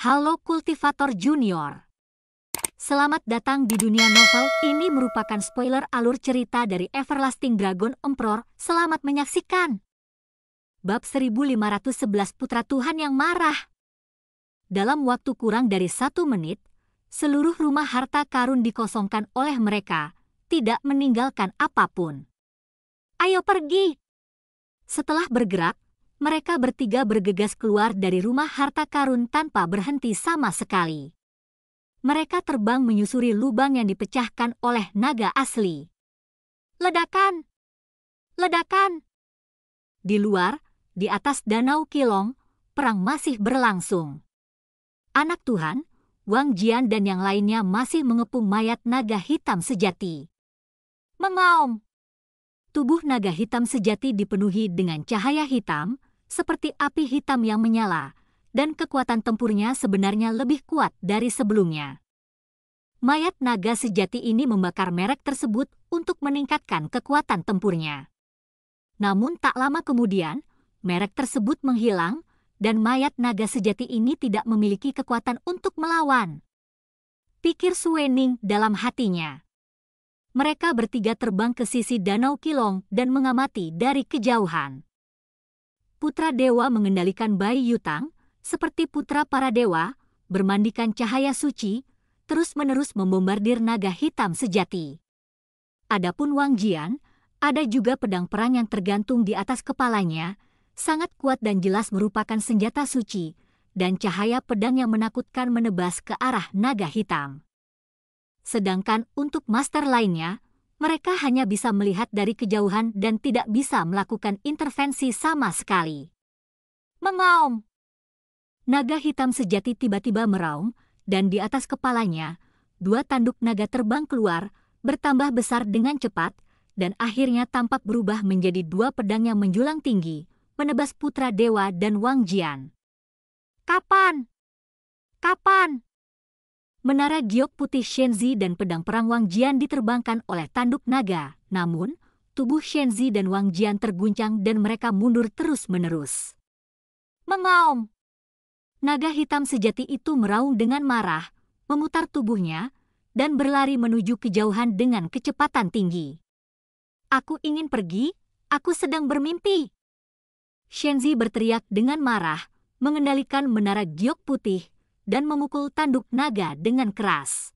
Halo Kultivator Junior. Selamat datang di dunia novel. Ini merupakan spoiler alur cerita dari Everlasting Dragon Emperor. Selamat menyaksikan. Bab 1511 Putra Tuhan yang marah. Dalam waktu kurang dari satu menit, seluruh rumah harta karun dikosongkan oleh mereka, tidak meninggalkan apapun. Ayo pergi! Setelah bergerak, mereka bertiga bergegas keluar dari rumah harta karun tanpa berhenti sama sekali. Mereka terbang menyusuri lubang yang dipecahkan oleh naga asli. Ledakan! Ledakan! Di luar, di atas danau Kilong, perang masih berlangsung. Anak Tuhan, Wang Jian dan yang lainnya masih mengepung mayat naga hitam sejati. Mengaum! Tubuh naga hitam sejati dipenuhi dengan cahaya hitam, seperti api hitam yang menyala, dan kekuatan tempurnya sebenarnya lebih kuat dari sebelumnya. Mayat naga sejati ini membakar merek tersebut untuk meningkatkan kekuatan tempurnya. Namun tak lama kemudian, merek tersebut menghilang dan mayat naga sejati ini tidak memiliki kekuatan untuk melawan. Pikir Suening dalam hatinya. Mereka bertiga terbang ke sisi Danau Kilong dan mengamati dari kejauhan putra dewa mengendalikan bayi Yutang, seperti putra para dewa, bermandikan cahaya suci, terus-menerus membombardir naga hitam sejati. Adapun Wang Jian, ada juga pedang perang yang tergantung di atas kepalanya, sangat kuat dan jelas merupakan senjata suci, dan cahaya pedang yang menakutkan menebas ke arah naga hitam. Sedangkan untuk master lainnya, mereka hanya bisa melihat dari kejauhan dan tidak bisa melakukan intervensi sama sekali. Mengaum! Naga hitam sejati tiba-tiba meraung, dan di atas kepalanya, dua tanduk naga terbang keluar, bertambah besar dengan cepat, dan akhirnya tampak berubah menjadi dua pedang yang menjulang tinggi, menebas Putra Dewa dan Wang Jian. Kapan? Kapan? Menara giok putih Shenzi dan pedang perang Wang Jian diterbangkan oleh tanduk naga, namun tubuh Shenzi dan Wang Jian terguncang dan mereka mundur terus-menerus. Mengaum! Naga hitam sejati itu meraung dengan marah, memutar tubuhnya, dan berlari menuju kejauhan dengan kecepatan tinggi. Aku ingin pergi, aku sedang bermimpi. Shenzi berteriak dengan marah, mengendalikan menara giok putih, dan memukul tanduk naga dengan keras.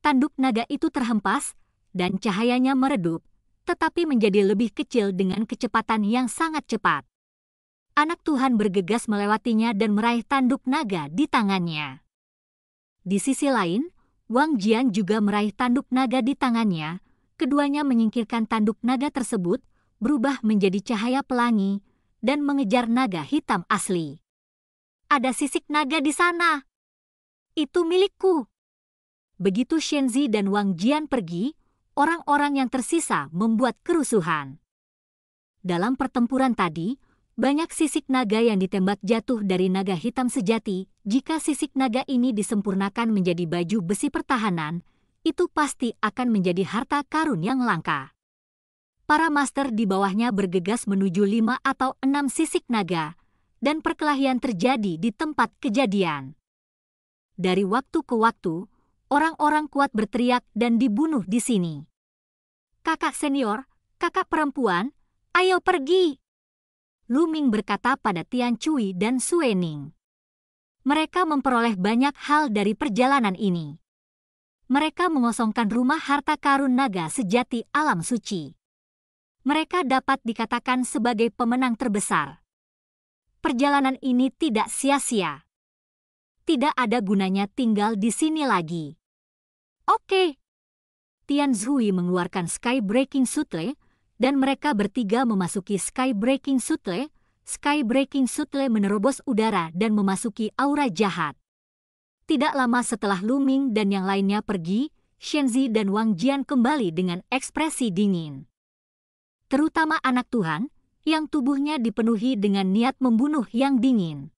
Tanduk naga itu terhempas dan cahayanya meredup, tetapi menjadi lebih kecil dengan kecepatan yang sangat cepat. Anak Tuhan bergegas melewatinya dan meraih tanduk naga di tangannya. Di sisi lain, Wang Jian juga meraih tanduk naga di tangannya. Keduanya menyingkirkan tanduk naga tersebut, berubah menjadi cahaya pelangi, dan mengejar naga hitam asli ada sisik naga di sana. Itu milikku. Begitu Shenzi dan Wang Jian pergi, orang-orang yang tersisa membuat kerusuhan. Dalam pertempuran tadi, banyak sisik naga yang ditembak jatuh dari naga hitam sejati. Jika sisik naga ini disempurnakan menjadi baju besi pertahanan, itu pasti akan menjadi harta karun yang langka. Para master di bawahnya bergegas menuju lima atau enam sisik naga dan perkelahian terjadi di tempat kejadian. Dari waktu ke waktu, orang-orang kuat berteriak dan dibunuh di sini. Kakak senior, kakak perempuan, ayo pergi! Luming berkata pada Tian Cui dan Suening. Mereka memperoleh banyak hal dari perjalanan ini. Mereka mengosongkan rumah harta karun naga sejati alam suci. Mereka dapat dikatakan sebagai pemenang terbesar perjalanan ini tidak sia-sia. Tidak ada gunanya tinggal di sini lagi. Oke. Tian Zhui mengeluarkan Sky Breaking Sutle, dan mereka bertiga memasuki Sky Breaking Sutle. Sky Breaking Sutle menerobos udara dan memasuki aura jahat. Tidak lama setelah Luming dan yang lainnya pergi, Shenzi dan Wang Jian kembali dengan ekspresi dingin. Terutama anak Tuhan, yang tubuhnya dipenuhi dengan niat membunuh yang dingin.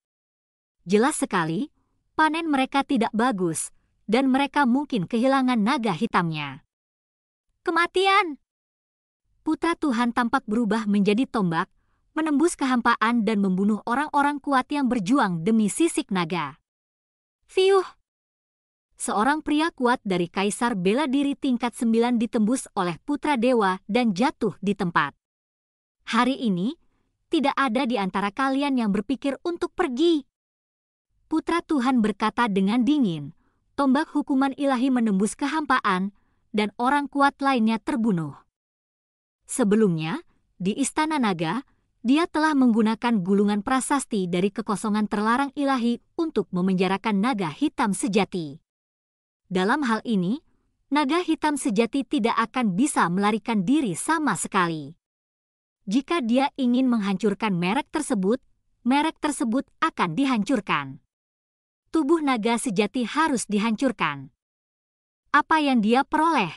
Jelas sekali, panen mereka tidak bagus, dan mereka mungkin kehilangan naga hitamnya. Kematian! Putra Tuhan tampak berubah menjadi tombak, menembus kehampaan dan membunuh orang-orang kuat yang berjuang demi sisik naga. Fiuh! Seorang pria kuat dari Kaisar bela diri tingkat sembilan ditembus oleh Putra Dewa dan jatuh di tempat. Hari ini, tidak ada di antara kalian yang berpikir untuk pergi. Putra Tuhan berkata dengan dingin, tombak hukuman ilahi menembus kehampaan, dan orang kuat lainnya terbunuh. Sebelumnya, di Istana Naga, dia telah menggunakan gulungan prasasti dari kekosongan terlarang ilahi untuk memenjarakan naga hitam sejati. Dalam hal ini, naga hitam sejati tidak akan bisa melarikan diri sama sekali jika dia ingin menghancurkan merek tersebut, merek tersebut akan dihancurkan. Tubuh naga sejati harus dihancurkan. Apa yang dia peroleh?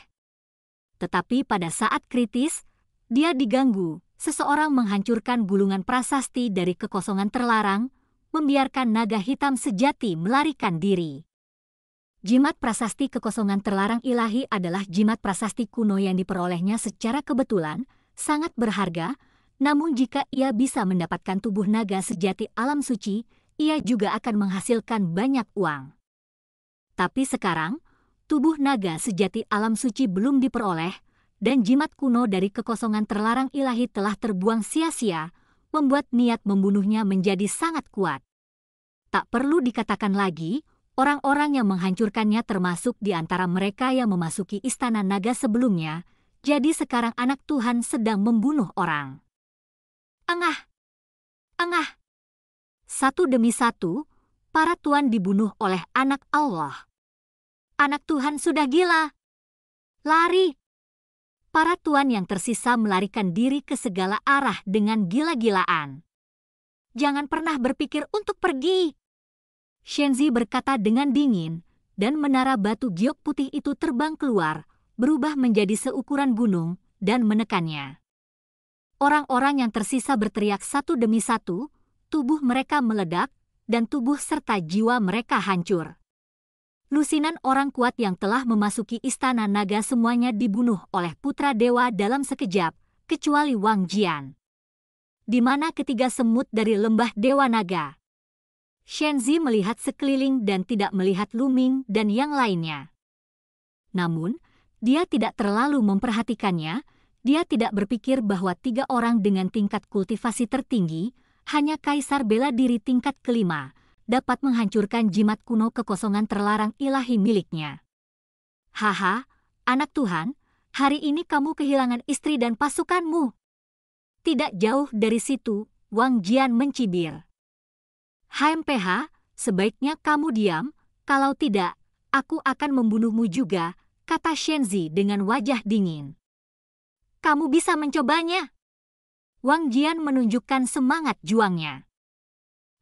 Tetapi pada saat kritis, dia diganggu. Seseorang menghancurkan gulungan prasasti dari kekosongan terlarang, membiarkan naga hitam sejati melarikan diri. Jimat prasasti kekosongan terlarang ilahi adalah jimat prasasti kuno yang diperolehnya secara kebetulan sangat berharga, namun jika ia bisa mendapatkan tubuh naga sejati alam suci, ia juga akan menghasilkan banyak uang. Tapi sekarang, tubuh naga sejati alam suci belum diperoleh, dan jimat kuno dari kekosongan terlarang ilahi telah terbuang sia-sia, membuat niat membunuhnya menjadi sangat kuat. Tak perlu dikatakan lagi, orang-orang yang menghancurkannya termasuk di antara mereka yang memasuki istana naga sebelumnya, jadi sekarang anak Tuhan sedang membunuh orang. Engah! Engah! Satu demi satu, para tuan dibunuh oleh anak Allah. Anak Tuhan sudah gila. Lari! Para tuan yang tersisa melarikan diri ke segala arah dengan gila-gilaan. Jangan pernah berpikir untuk pergi. Shenzi berkata dengan dingin, dan menara batu giok putih itu terbang keluar, berubah menjadi seukuran gunung dan menekannya. Orang-orang yang tersisa berteriak satu demi satu, tubuh mereka meledak, dan tubuh serta jiwa mereka hancur. Lusinan orang kuat yang telah memasuki istana naga semuanya dibunuh oleh putra dewa dalam sekejap, kecuali Wang Jian. Di mana ketiga semut dari lembah dewa naga. Shenzi melihat sekeliling dan tidak melihat Luming dan yang lainnya. Namun, dia tidak terlalu memperhatikannya, dia tidak berpikir bahwa tiga orang dengan tingkat kultivasi tertinggi, hanya kaisar bela diri tingkat kelima, dapat menghancurkan jimat kuno kekosongan terlarang ilahi miliknya. Haha, anak Tuhan, hari ini kamu kehilangan istri dan pasukanmu. Tidak jauh dari situ, Wang Jian mencibir. HMPH, sebaiknya kamu diam, kalau tidak, aku akan membunuhmu juga, kata Shenzi dengan wajah dingin. Kamu bisa mencobanya. Wang Jian menunjukkan semangat juangnya.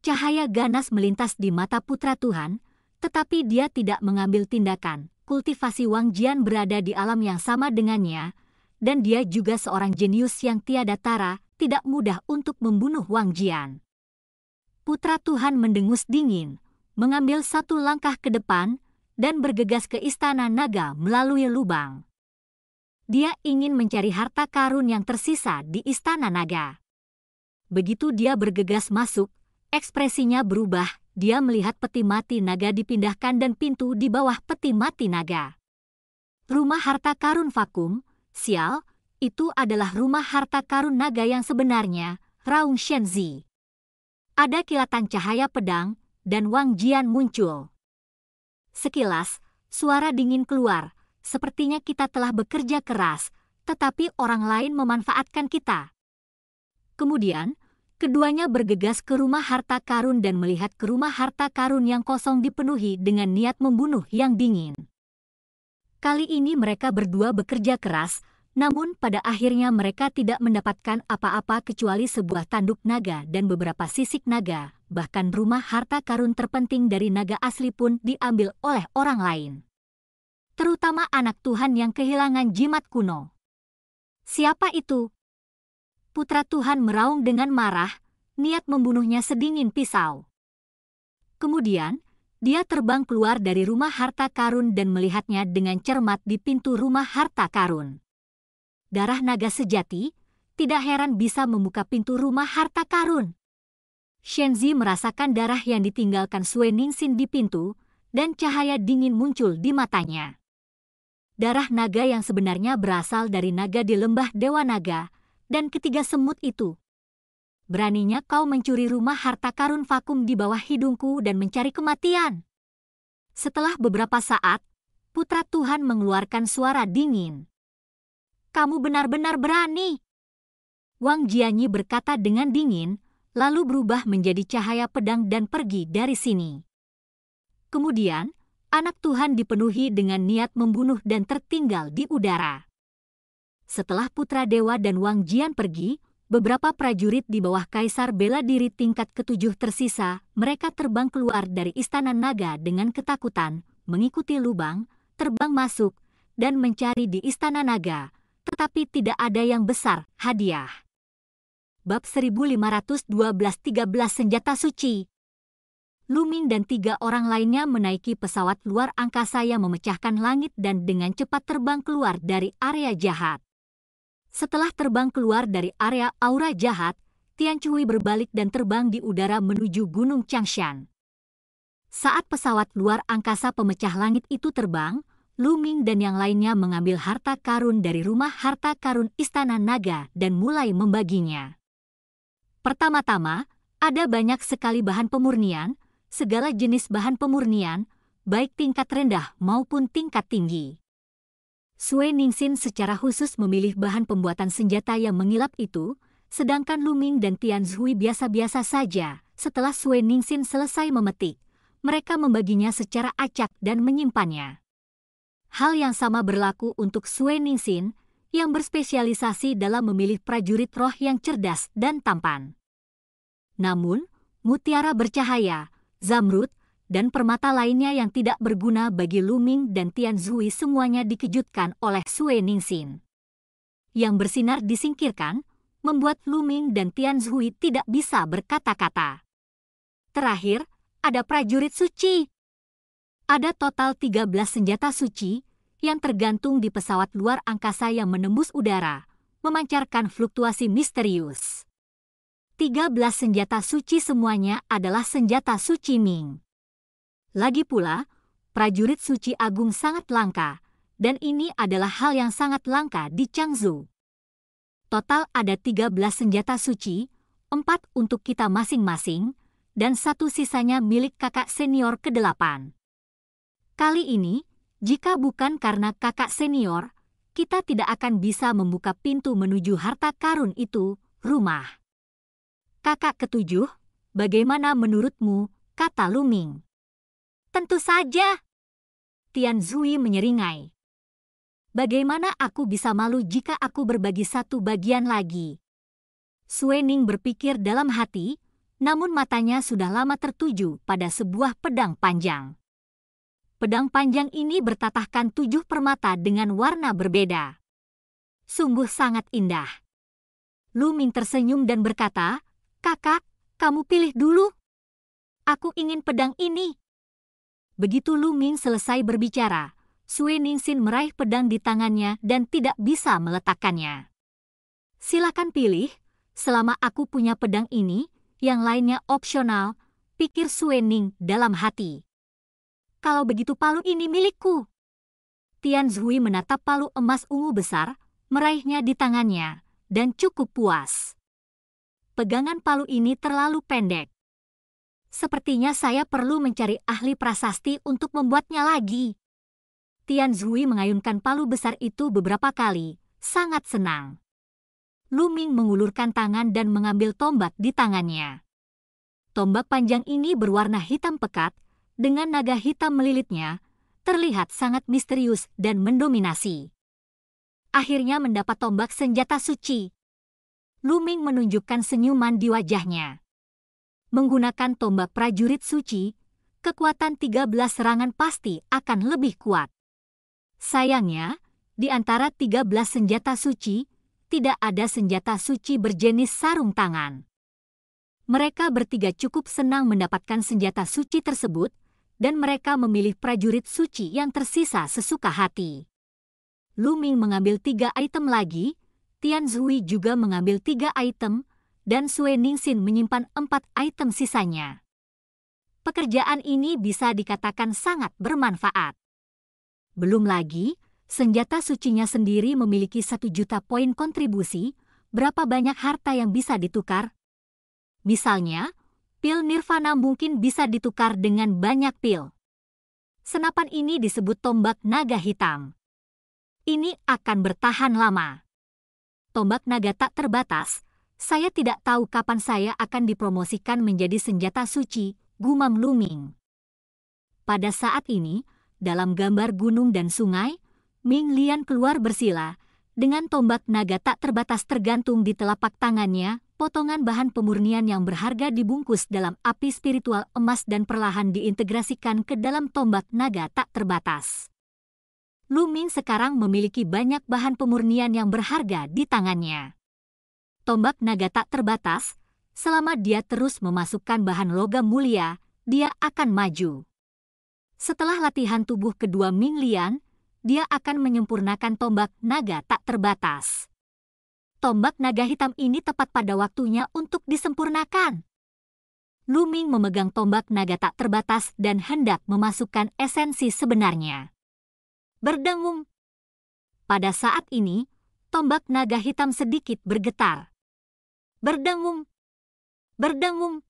Cahaya ganas melintas di mata putra Tuhan, tetapi dia tidak mengambil tindakan. Kultivasi Wang Jian berada di alam yang sama dengannya, dan dia juga seorang jenius yang tiada tara, tidak mudah untuk membunuh Wang Jian. Putra Tuhan mendengus dingin, mengambil satu langkah ke depan, dan bergegas ke istana naga melalui lubang. Dia ingin mencari harta karun yang tersisa di istana naga. Begitu dia bergegas masuk, ekspresinya berubah. Dia melihat peti mati naga dipindahkan dan pintu di bawah peti mati naga. Rumah harta karun vakum, sial, itu adalah rumah harta karun naga yang sebenarnya, Raung Shenzi. Ada kilatan cahaya pedang, dan Wang Jian muncul. Sekilas, suara dingin keluar. Sepertinya kita telah bekerja keras, tetapi orang lain memanfaatkan kita. Kemudian, keduanya bergegas ke rumah harta karun dan melihat ke rumah harta karun yang kosong dipenuhi dengan niat membunuh yang dingin. Kali ini mereka berdua bekerja keras, namun pada akhirnya mereka tidak mendapatkan apa-apa kecuali sebuah tanduk naga dan beberapa sisik naga bahkan rumah harta karun terpenting dari naga asli pun diambil oleh orang lain. Terutama anak Tuhan yang kehilangan jimat kuno. Siapa itu? Putra Tuhan meraung dengan marah, niat membunuhnya sedingin pisau. Kemudian, dia terbang keluar dari rumah harta karun dan melihatnya dengan cermat di pintu rumah harta karun. Darah naga sejati tidak heran bisa membuka pintu rumah harta karun. Shenzi merasakan darah yang ditinggalkan Sue Ningxin di pintu, dan cahaya dingin muncul di matanya. Darah naga yang sebenarnya berasal dari naga di lembah Dewa Naga, dan ketiga semut itu. Beraninya kau mencuri rumah harta karun vakum di bawah hidungku dan mencari kematian. Setelah beberapa saat, putra Tuhan mengeluarkan suara dingin. Kamu benar-benar berani. Wang Jianyi berkata dengan dingin, lalu berubah menjadi cahaya pedang dan pergi dari sini. Kemudian, anak Tuhan dipenuhi dengan niat membunuh dan tertinggal di udara. Setelah Putra Dewa dan Wang Jian pergi, beberapa prajurit di bawah Kaisar bela diri tingkat ketujuh tersisa, mereka terbang keluar dari Istana Naga dengan ketakutan, mengikuti lubang, terbang masuk, dan mencari di Istana Naga, tetapi tidak ada yang besar hadiah bab 1512-13 senjata suci. Lumin dan tiga orang lainnya menaiki pesawat luar angkasa yang memecahkan langit dan dengan cepat terbang keluar dari area jahat. Setelah terbang keluar dari area aura jahat, Tian Cui berbalik dan terbang di udara menuju Gunung Changshan. Saat pesawat luar angkasa pemecah langit itu terbang, Luming dan yang lainnya mengambil harta karun dari rumah harta karun Istana Naga dan mulai membaginya. Pertama-tama, ada banyak sekali bahan pemurnian, segala jenis bahan pemurnian, baik tingkat rendah maupun tingkat tinggi. Sui Ningxin secara khusus memilih bahan pembuatan senjata yang mengilap itu, sedangkan Luming dan Tian Zhui biasa-biasa saja. Setelah Sui Ningxin selesai memetik, mereka membaginya secara acak dan menyimpannya. Hal yang sama berlaku untuk Sui Ningxin, yang berspesialisasi dalam memilih prajurit roh yang cerdas dan tampan. Namun, mutiara bercahaya, zamrud, dan permata lainnya yang tidak berguna bagi Luming dan Tian Zui semuanya dikejutkan oleh Sue Ningxin. Yang bersinar disingkirkan, membuat Luming dan Tian Zui tidak bisa berkata-kata. Terakhir, ada prajurit suci. Ada total 13 senjata suci, yang tergantung di pesawat luar angkasa yang menembus udara, memancarkan fluktuasi misterius. 13 senjata suci semuanya adalah senjata suci Ming. Lagi pula, prajurit suci agung sangat langka, dan ini adalah hal yang sangat langka di Changzhou. Total ada 13 senjata suci, empat untuk kita masing-masing, dan satu sisanya milik kakak senior ke-8. Kali ini, jika bukan karena kakak senior, kita tidak akan bisa membuka pintu menuju harta karun itu, rumah. Kakak ketujuh, bagaimana menurutmu, kata Luming. Tentu saja. Tian Zui menyeringai. Bagaimana aku bisa malu jika aku berbagi satu bagian lagi? Suening berpikir dalam hati, namun matanya sudah lama tertuju pada sebuah pedang panjang pedang panjang ini bertatahkan tujuh permata dengan warna berbeda. Sungguh sangat indah. Luming tersenyum dan berkata, Kakak, kamu pilih dulu. Aku ingin pedang ini. Begitu Luming selesai berbicara, Sui Ningsin meraih pedang di tangannya dan tidak bisa meletakkannya. Silakan pilih, selama aku punya pedang ini, yang lainnya opsional, pikir Sui Ning dalam hati kalau begitu palu ini milikku. Tian Zhui menatap palu emas ungu besar, meraihnya di tangannya, dan cukup puas. Pegangan palu ini terlalu pendek. Sepertinya saya perlu mencari ahli prasasti untuk membuatnya lagi. Tian Zhui mengayunkan palu besar itu beberapa kali, sangat senang. Lu Ming mengulurkan tangan dan mengambil tombak di tangannya. Tombak panjang ini berwarna hitam pekat dengan naga hitam melilitnya, terlihat sangat misterius dan mendominasi. Akhirnya mendapat tombak senjata suci. Luming menunjukkan senyuman di wajahnya. Menggunakan tombak prajurit suci, kekuatan 13 serangan pasti akan lebih kuat. Sayangnya, di antara 13 senjata suci, tidak ada senjata suci berjenis sarung tangan. Mereka bertiga cukup senang mendapatkan senjata suci tersebut dan mereka memilih prajurit suci yang tersisa sesuka hati. Lu Ming mengambil tiga item lagi, Tian Zui juga mengambil tiga item, dan Sue Ningsin menyimpan empat item sisanya. Pekerjaan ini bisa dikatakan sangat bermanfaat. Belum lagi, senjata sucinya sendiri memiliki satu juta poin kontribusi, berapa banyak harta yang bisa ditukar. Misalnya, pil nirvana mungkin bisa ditukar dengan banyak pil. Senapan ini disebut tombak naga hitam. Ini akan bertahan lama. Tombak naga tak terbatas. Saya tidak tahu kapan saya akan dipromosikan menjadi senjata suci, gumam Luming. Pada saat ini, dalam gambar gunung dan sungai, Ming Lian keluar bersila, dengan tombak naga tak terbatas tergantung di telapak tangannya, potongan bahan pemurnian yang berharga dibungkus dalam api spiritual emas dan perlahan diintegrasikan ke dalam tombak naga tak terbatas. Lumin sekarang memiliki banyak bahan pemurnian yang berharga di tangannya. Tombak naga tak terbatas, selama dia terus memasukkan bahan logam mulia, dia akan maju. Setelah latihan tubuh kedua Ming Lian, dia akan menyempurnakan tombak naga tak terbatas tombak naga hitam ini tepat pada waktunya untuk disempurnakan. Luming memegang tombak naga tak terbatas dan hendak memasukkan esensi sebenarnya. Berdengung. Pada saat ini, tombak naga hitam sedikit bergetar. Berdengung. Berdengung.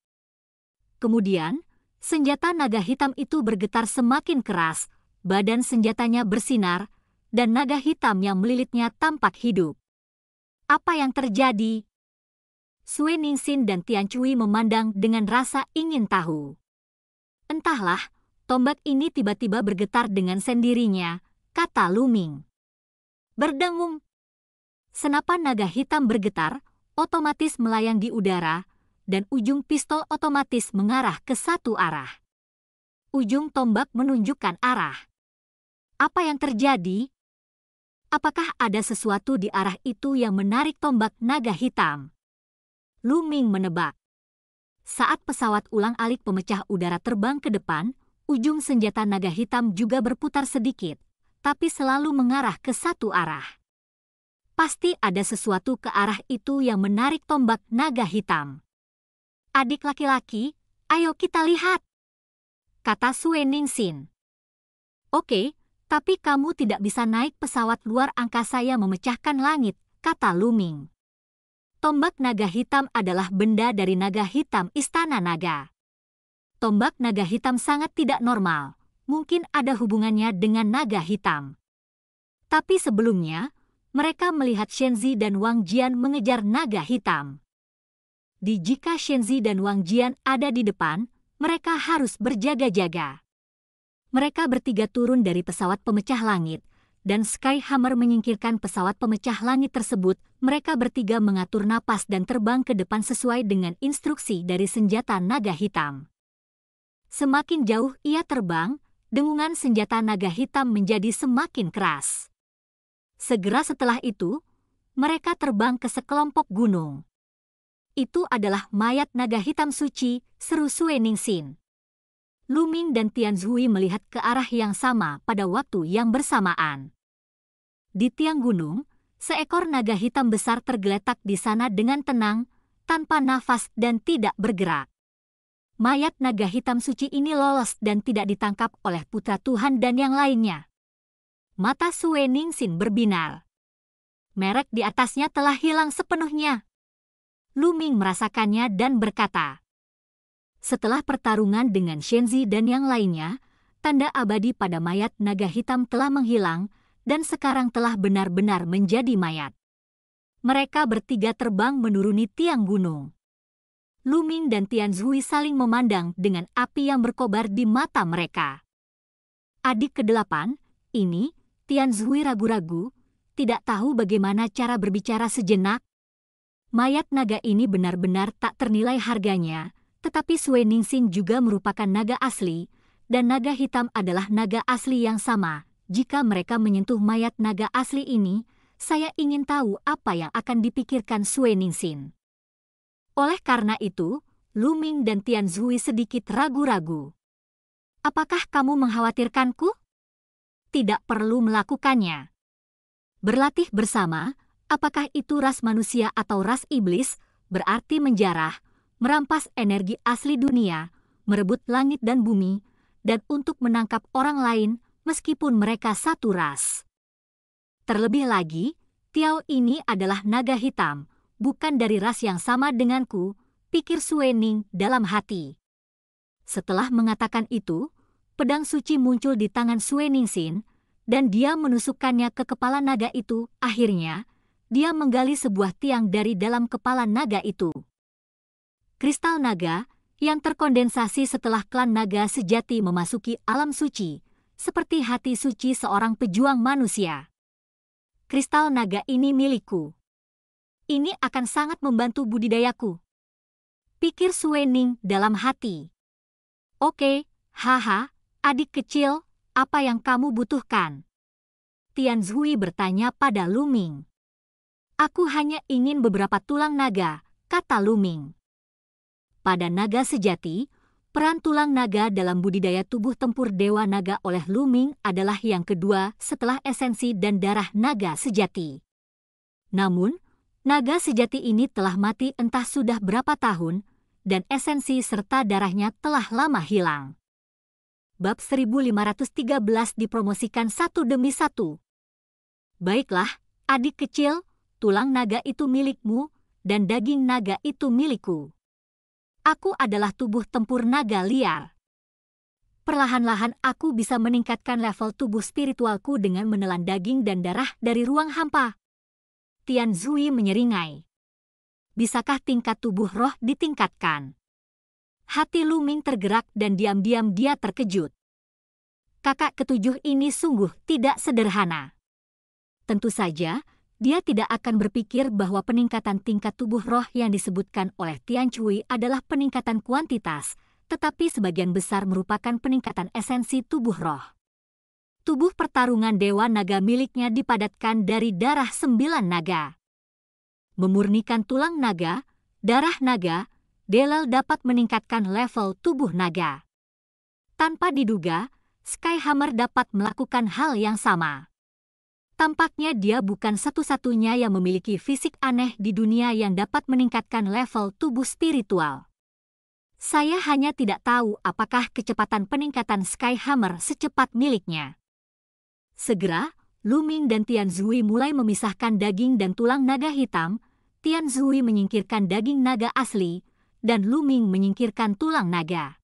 Kemudian, senjata naga hitam itu bergetar semakin keras, badan senjatanya bersinar, dan naga hitam yang melilitnya tampak hidup. Apa yang terjadi? Sui Ningsin dan Tian Cui memandang dengan rasa ingin tahu. Entahlah, tombak ini tiba-tiba bergetar dengan sendirinya, kata Luming. Berdengung. Senapan naga hitam bergetar, otomatis melayang di udara, dan ujung pistol otomatis mengarah ke satu arah. Ujung tombak menunjukkan arah. Apa yang terjadi? apakah ada sesuatu di arah itu yang menarik tombak naga hitam? Lu Ming menebak. Saat pesawat ulang-alik pemecah udara terbang ke depan, ujung senjata naga hitam juga berputar sedikit, tapi selalu mengarah ke satu arah. Pasti ada sesuatu ke arah itu yang menarik tombak naga hitam. Adik laki-laki, ayo kita lihat. Kata Sue Ningxin. Oke, tapi kamu tidak bisa naik pesawat luar angkasa yang memecahkan langit, kata Luming. Tombak naga hitam adalah benda dari naga hitam istana naga. Tombak naga hitam sangat tidak normal, mungkin ada hubungannya dengan naga hitam. Tapi sebelumnya, mereka melihat Shenzi dan Wang Jian mengejar naga hitam. Di jika Shenzi dan Wang Jian ada di depan, mereka harus berjaga-jaga. Mereka bertiga turun dari pesawat pemecah langit, dan Skyhammer menyingkirkan pesawat pemecah langit tersebut, mereka bertiga mengatur napas dan terbang ke depan sesuai dengan instruksi dari senjata naga hitam. Semakin jauh ia terbang, dengungan senjata naga hitam menjadi semakin keras. Segera setelah itu, mereka terbang ke sekelompok gunung. Itu adalah mayat naga hitam suci, seru Sueningsin. Sin. Luming dan Zhui melihat ke arah yang sama pada waktu yang bersamaan. Di tiang gunung, seekor naga hitam besar tergeletak di sana dengan tenang, tanpa nafas dan tidak bergerak. Mayat naga hitam suci ini lolos dan tidak ditangkap oleh putra Tuhan dan yang lainnya. Mata Sue Xin berbinar. Merek di atasnya telah hilang sepenuhnya. Luming merasakannya dan berkata, setelah pertarungan dengan Shenzi dan yang lainnya, tanda abadi pada mayat naga hitam telah menghilang dan sekarang telah benar-benar menjadi mayat. Mereka bertiga terbang menuruni tiang gunung. Luming dan Tianzhui saling memandang dengan api yang berkobar di mata mereka. Adik kedelapan, ini, Tianzhui ragu-ragu, tidak tahu bagaimana cara berbicara sejenak. Mayat naga ini benar-benar tak ternilai harganya, tetapi Sui juga merupakan naga asli, dan naga hitam adalah naga asli yang sama. Jika mereka menyentuh mayat naga asli ini, saya ingin tahu apa yang akan dipikirkan Sui Oleh karena itu, Lu Ming dan Tian Zhui sedikit ragu-ragu. Apakah kamu mengkhawatirkanku? Tidak perlu melakukannya. Berlatih bersama, apakah itu ras manusia atau ras iblis, berarti menjarah, merampas energi asli dunia, merebut langit dan bumi, dan untuk menangkap orang lain meskipun mereka satu ras. Terlebih lagi, Tiao ini adalah naga hitam, bukan dari ras yang sama denganku, pikir Suening dalam hati. Setelah mengatakan itu, pedang suci muncul di tangan Suening Sin, dan dia menusukkannya ke kepala naga itu. Akhirnya, dia menggali sebuah tiang dari dalam kepala naga itu kristal naga yang terkondensasi setelah klan naga sejati memasuki alam suci, seperti hati suci seorang pejuang manusia. Kristal naga ini milikku. Ini akan sangat membantu budidayaku. Pikir Suening dalam hati. Oke, haha, adik kecil, apa yang kamu butuhkan? Tian Zhui bertanya pada Luming. Aku hanya ingin beberapa tulang naga, kata Luming. Pada naga sejati, peran tulang naga dalam budidaya tubuh tempur dewa naga oleh Luming adalah yang kedua setelah esensi dan darah naga sejati. Namun, naga sejati ini telah mati entah sudah berapa tahun, dan esensi serta darahnya telah lama hilang. Bab 1513 dipromosikan satu demi satu. Baiklah, adik kecil, tulang naga itu milikmu, dan daging naga itu milikku aku adalah tubuh tempur naga liar. Perlahan-lahan aku bisa meningkatkan level tubuh spiritualku dengan menelan daging dan darah dari ruang hampa. Tian Zui menyeringai. Bisakah tingkat tubuh roh ditingkatkan? Hati Luming tergerak dan diam-diam dia terkejut. Kakak ketujuh ini sungguh tidak sederhana. Tentu saja, dia tidak akan berpikir bahwa peningkatan tingkat tubuh roh yang disebutkan oleh Tian Chui adalah peningkatan kuantitas, tetapi sebagian besar merupakan peningkatan esensi tubuh roh. Tubuh pertarungan Dewa Naga miliknya dipadatkan dari darah sembilan naga. Memurnikan tulang naga, darah naga, Delal dapat meningkatkan level tubuh naga. Tanpa diduga, Skyhammer dapat melakukan hal yang sama. Tampaknya dia bukan satu-satunya yang memiliki fisik aneh di dunia yang dapat meningkatkan level tubuh spiritual. Saya hanya tidak tahu apakah kecepatan peningkatan Skyhammer secepat miliknya. Segera, Luming dan Tian Zui mulai memisahkan daging dan tulang naga hitam, Tian Zui menyingkirkan daging naga asli, dan Luming menyingkirkan tulang naga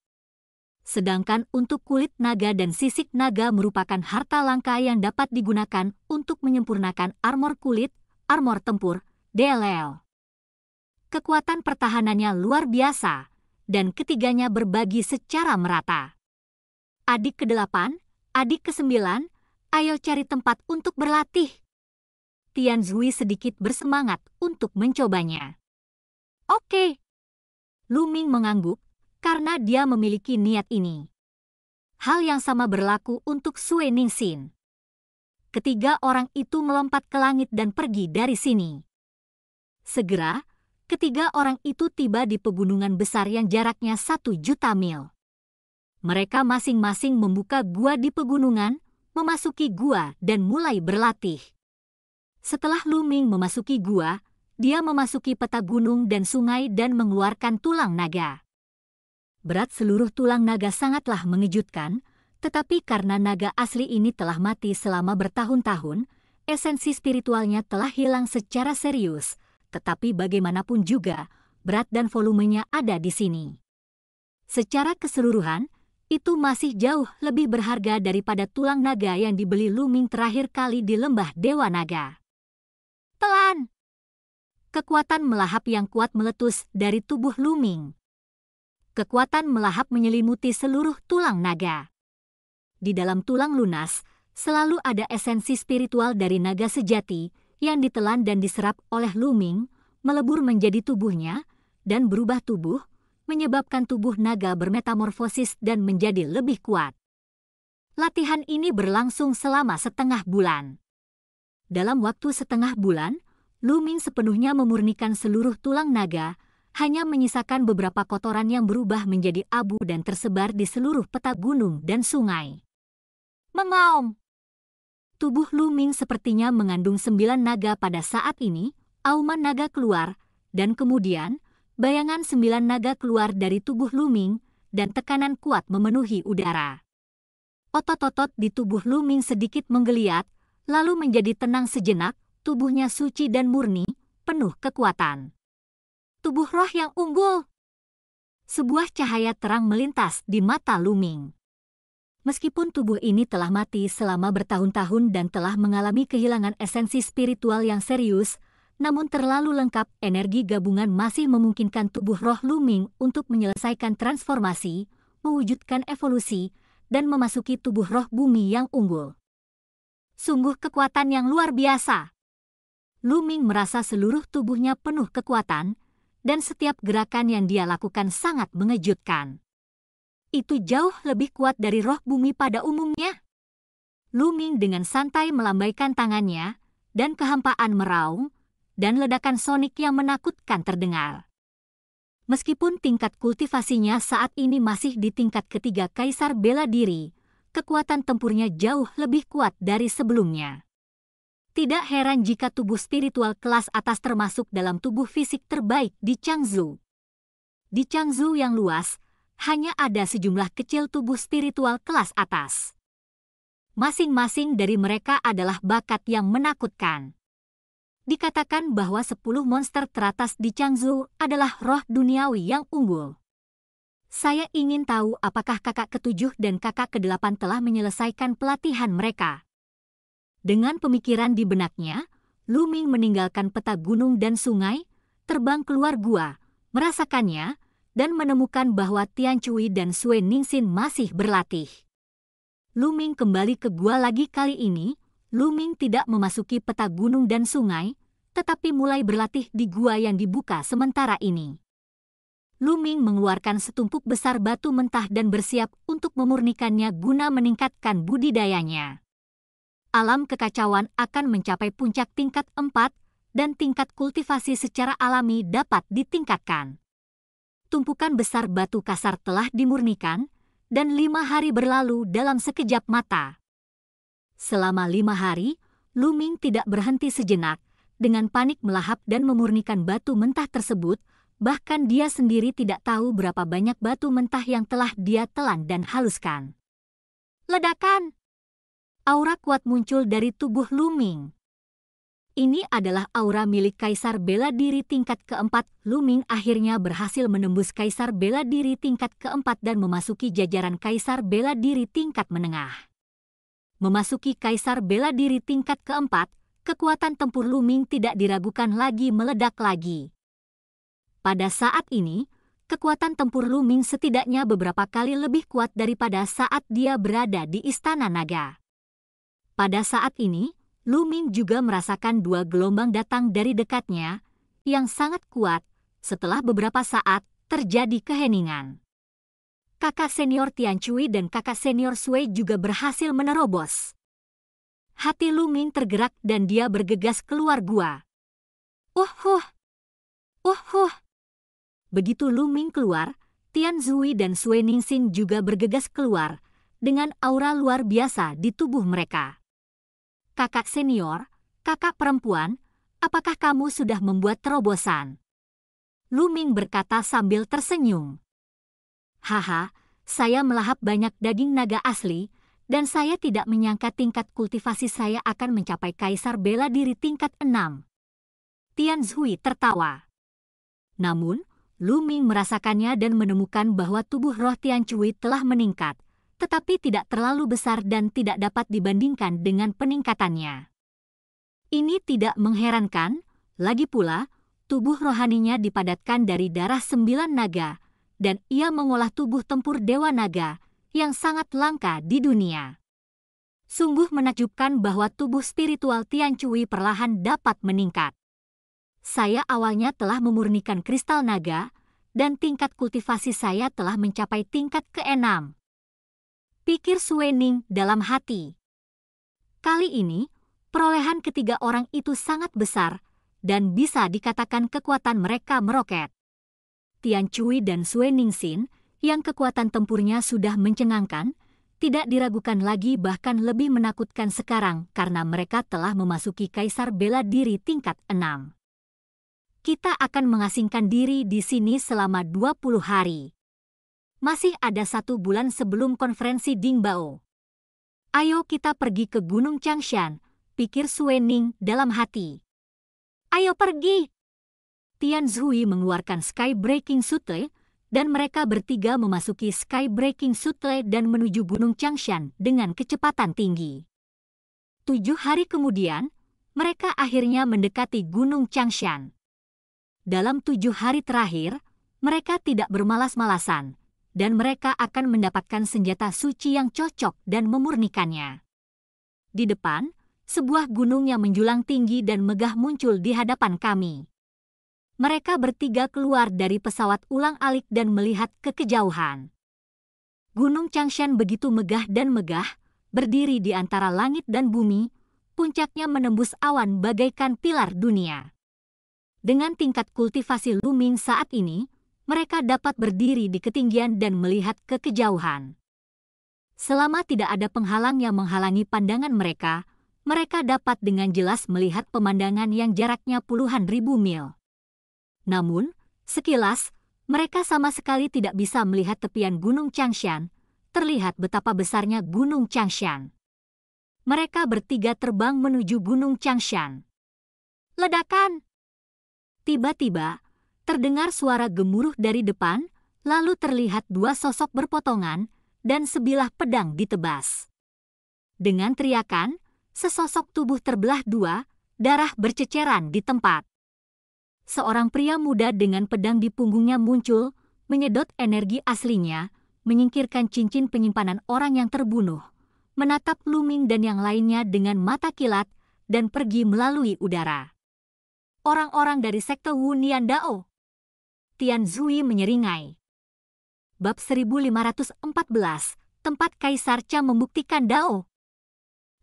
sedangkan untuk kulit naga dan sisik naga merupakan harta langka yang dapat digunakan untuk menyempurnakan armor kulit, armor tempur, DLL. Kekuatan pertahanannya luar biasa, dan ketiganya berbagi secara merata. Adik ke-8, adik ke-9, ayo cari tempat untuk berlatih. Tian Zui sedikit bersemangat untuk mencobanya. Oke. Luming mengangguk karena dia memiliki niat ini. Hal yang sama berlaku untuk Sue Ningxin. Ketiga orang itu melompat ke langit dan pergi dari sini. Segera, ketiga orang itu tiba di pegunungan besar yang jaraknya satu juta mil. Mereka masing-masing membuka gua di pegunungan, memasuki gua dan mulai berlatih. Setelah Luming memasuki gua, dia memasuki peta gunung dan sungai dan mengeluarkan tulang naga berat seluruh tulang naga sangatlah mengejutkan, tetapi karena naga asli ini telah mati selama bertahun-tahun, esensi spiritualnya telah hilang secara serius, tetapi bagaimanapun juga, berat dan volumenya ada di sini. Secara keseluruhan, itu masih jauh lebih berharga daripada tulang naga yang dibeli Luming terakhir kali di lembah Dewa Naga. Pelan! Kekuatan melahap yang kuat meletus dari tubuh Luming kekuatan melahap menyelimuti seluruh tulang naga. Di dalam tulang lunas, selalu ada esensi spiritual dari naga sejati yang ditelan dan diserap oleh Luming, melebur menjadi tubuhnya, dan berubah tubuh, menyebabkan tubuh naga bermetamorfosis dan menjadi lebih kuat. Latihan ini berlangsung selama setengah bulan. Dalam waktu setengah bulan, Luming sepenuhnya memurnikan seluruh tulang naga, hanya menyisakan beberapa kotoran yang berubah menjadi abu dan tersebar di seluruh peta gunung dan sungai. Mengaum! Tubuh Luming sepertinya mengandung sembilan naga pada saat ini, auman naga keluar, dan kemudian, bayangan sembilan naga keluar dari tubuh Luming, dan tekanan kuat memenuhi udara. Otot-otot di tubuh Luming sedikit menggeliat, lalu menjadi tenang sejenak, tubuhnya suci dan murni, penuh kekuatan tubuh roh yang unggul. Sebuah cahaya terang melintas di mata Luming. Meskipun tubuh ini telah mati selama bertahun-tahun dan telah mengalami kehilangan esensi spiritual yang serius, namun terlalu lengkap energi gabungan masih memungkinkan tubuh roh Luming untuk menyelesaikan transformasi, mewujudkan evolusi, dan memasuki tubuh roh bumi yang unggul. Sungguh kekuatan yang luar biasa. Luming merasa seluruh tubuhnya penuh kekuatan, dan setiap gerakan yang dia lakukan sangat mengejutkan. Itu jauh lebih kuat dari roh bumi pada umumnya. Luming dengan santai melambaikan tangannya, dan kehampaan meraung, dan ledakan sonik yang menakutkan terdengar. Meskipun tingkat kultivasinya saat ini masih di tingkat ketiga Kaisar Bela Diri, kekuatan tempurnya jauh lebih kuat dari sebelumnya. Tidak heran jika tubuh spiritual kelas atas termasuk dalam tubuh fisik terbaik di Changzhou. Di Changzhou yang luas, hanya ada sejumlah kecil tubuh spiritual kelas atas. Masing-masing dari mereka adalah bakat yang menakutkan. Dikatakan bahwa 10 monster teratas di Changzhou adalah roh duniawi yang unggul. Saya ingin tahu apakah kakak ketujuh dan kakak kedelapan telah menyelesaikan pelatihan mereka. Dengan pemikiran di benaknya, Luming meninggalkan peta gunung dan sungai, terbang keluar gua, merasakannya, dan menemukan bahwa Tian Cui dan Sue Ningxin masih berlatih. Luming kembali ke gua lagi kali ini, Luming tidak memasuki peta gunung dan sungai, tetapi mulai berlatih di gua yang dibuka sementara ini. Luming mengeluarkan setumpuk besar batu mentah dan bersiap untuk memurnikannya guna meningkatkan budidayanya alam kekacauan akan mencapai puncak tingkat 4 dan tingkat kultivasi secara alami dapat ditingkatkan. Tumpukan besar batu kasar telah dimurnikan, dan lima hari berlalu dalam sekejap mata. Selama lima hari, Luming tidak berhenti sejenak, dengan panik melahap dan memurnikan batu mentah tersebut, bahkan dia sendiri tidak tahu berapa banyak batu mentah yang telah dia telan dan haluskan. Ledakan! aura kuat muncul dari tubuh Luming. Ini adalah aura milik Kaisar Bela Diri tingkat keempat. Luming akhirnya berhasil menembus Kaisar Bela Diri tingkat keempat dan memasuki jajaran Kaisar Bela Diri tingkat menengah. Memasuki Kaisar Bela Diri tingkat keempat, kekuatan tempur Luming tidak diragukan lagi meledak lagi. Pada saat ini, kekuatan tempur Luming setidaknya beberapa kali lebih kuat daripada saat dia berada di Istana Naga. Pada saat ini, Lu Ming juga merasakan dua gelombang datang dari dekatnya yang sangat kuat. Setelah beberapa saat, terjadi keheningan. Kakak senior Tian Cui dan kakak senior Sui juga berhasil menerobos. Hati Lu Ming tergerak dan dia bergegas keluar gua. Uh oh, huh! Oh. Uh oh, huh! Begitu Lu Ming keluar, Tian Zui dan Sui Ningsing juga bergegas keluar dengan aura luar biasa di tubuh mereka kakak senior, kakak perempuan, apakah kamu sudah membuat terobosan? Luming berkata sambil tersenyum. Haha, saya melahap banyak daging naga asli, dan saya tidak menyangka tingkat kultivasi saya akan mencapai kaisar bela diri tingkat enam. Tian Zhui tertawa. Namun, Luming merasakannya dan menemukan bahwa tubuh roh Tian Cui telah meningkat, tetapi tidak terlalu besar dan tidak dapat dibandingkan dengan peningkatannya. Ini tidak mengherankan, lagi pula, tubuh rohaninya dipadatkan dari darah sembilan naga, dan ia mengolah tubuh tempur Dewa Naga, yang sangat langka di dunia. Sungguh menakjubkan bahwa tubuh spiritual Tian Cui perlahan dapat meningkat. Saya awalnya telah memurnikan kristal naga, dan tingkat kultivasi saya telah mencapai tingkat keenam pikir Suening dalam hati. Kali ini, perolehan ketiga orang itu sangat besar dan bisa dikatakan kekuatan mereka meroket. Tian Cui dan Suening Sin yang kekuatan tempurnya sudah mencengangkan, tidak diragukan lagi bahkan lebih menakutkan sekarang karena mereka telah memasuki kaisar bela diri tingkat Enam. Kita akan mengasingkan diri di sini selama 20 hari masih ada satu bulan sebelum konferensi Dingbao. Ayo kita pergi ke Gunung Changshan, pikir Suening dalam hati. Ayo pergi! Tian Zhui mengeluarkan Sky Breaking Sutle, dan mereka bertiga memasuki Sky Breaking Sutle dan menuju Gunung Changshan dengan kecepatan tinggi. Tujuh hari kemudian, mereka akhirnya mendekati Gunung Changshan. Dalam tujuh hari terakhir, mereka tidak bermalas-malasan, dan mereka akan mendapatkan senjata suci yang cocok dan memurnikannya. Di depan, sebuah gunung yang menjulang tinggi dan megah muncul di hadapan kami. Mereka bertiga keluar dari pesawat ulang-alik dan melihat ke kejauhan. Gunung Changshan begitu megah dan megah, berdiri di antara langit dan bumi, puncaknya menembus awan bagaikan pilar dunia. Dengan tingkat kultivasi Luming saat ini, mereka dapat berdiri di ketinggian dan melihat ke kejauhan. Selama tidak ada penghalang yang menghalangi pandangan mereka, mereka dapat dengan jelas melihat pemandangan yang jaraknya puluhan ribu mil. Namun, sekilas, mereka sama sekali tidak bisa melihat tepian Gunung Changshan, terlihat betapa besarnya Gunung Changshan. Mereka bertiga terbang menuju Gunung Changshan. Ledakan! Tiba-tiba, terdengar suara gemuruh dari depan, lalu terlihat dua sosok berpotongan dan sebilah pedang ditebas. Dengan teriakan, sesosok tubuh terbelah dua, darah berceceran di tempat. Seorang pria muda dengan pedang di punggungnya muncul, menyedot energi aslinya, menyingkirkan cincin penyimpanan orang yang terbunuh, menatap Luming dan yang lainnya dengan mata kilat, dan pergi melalui udara. Orang-orang dari sekte Wunian Dao Tian Zui menyeringai. Bab 1514, tempat Kaisar Chang membuktikan Dao.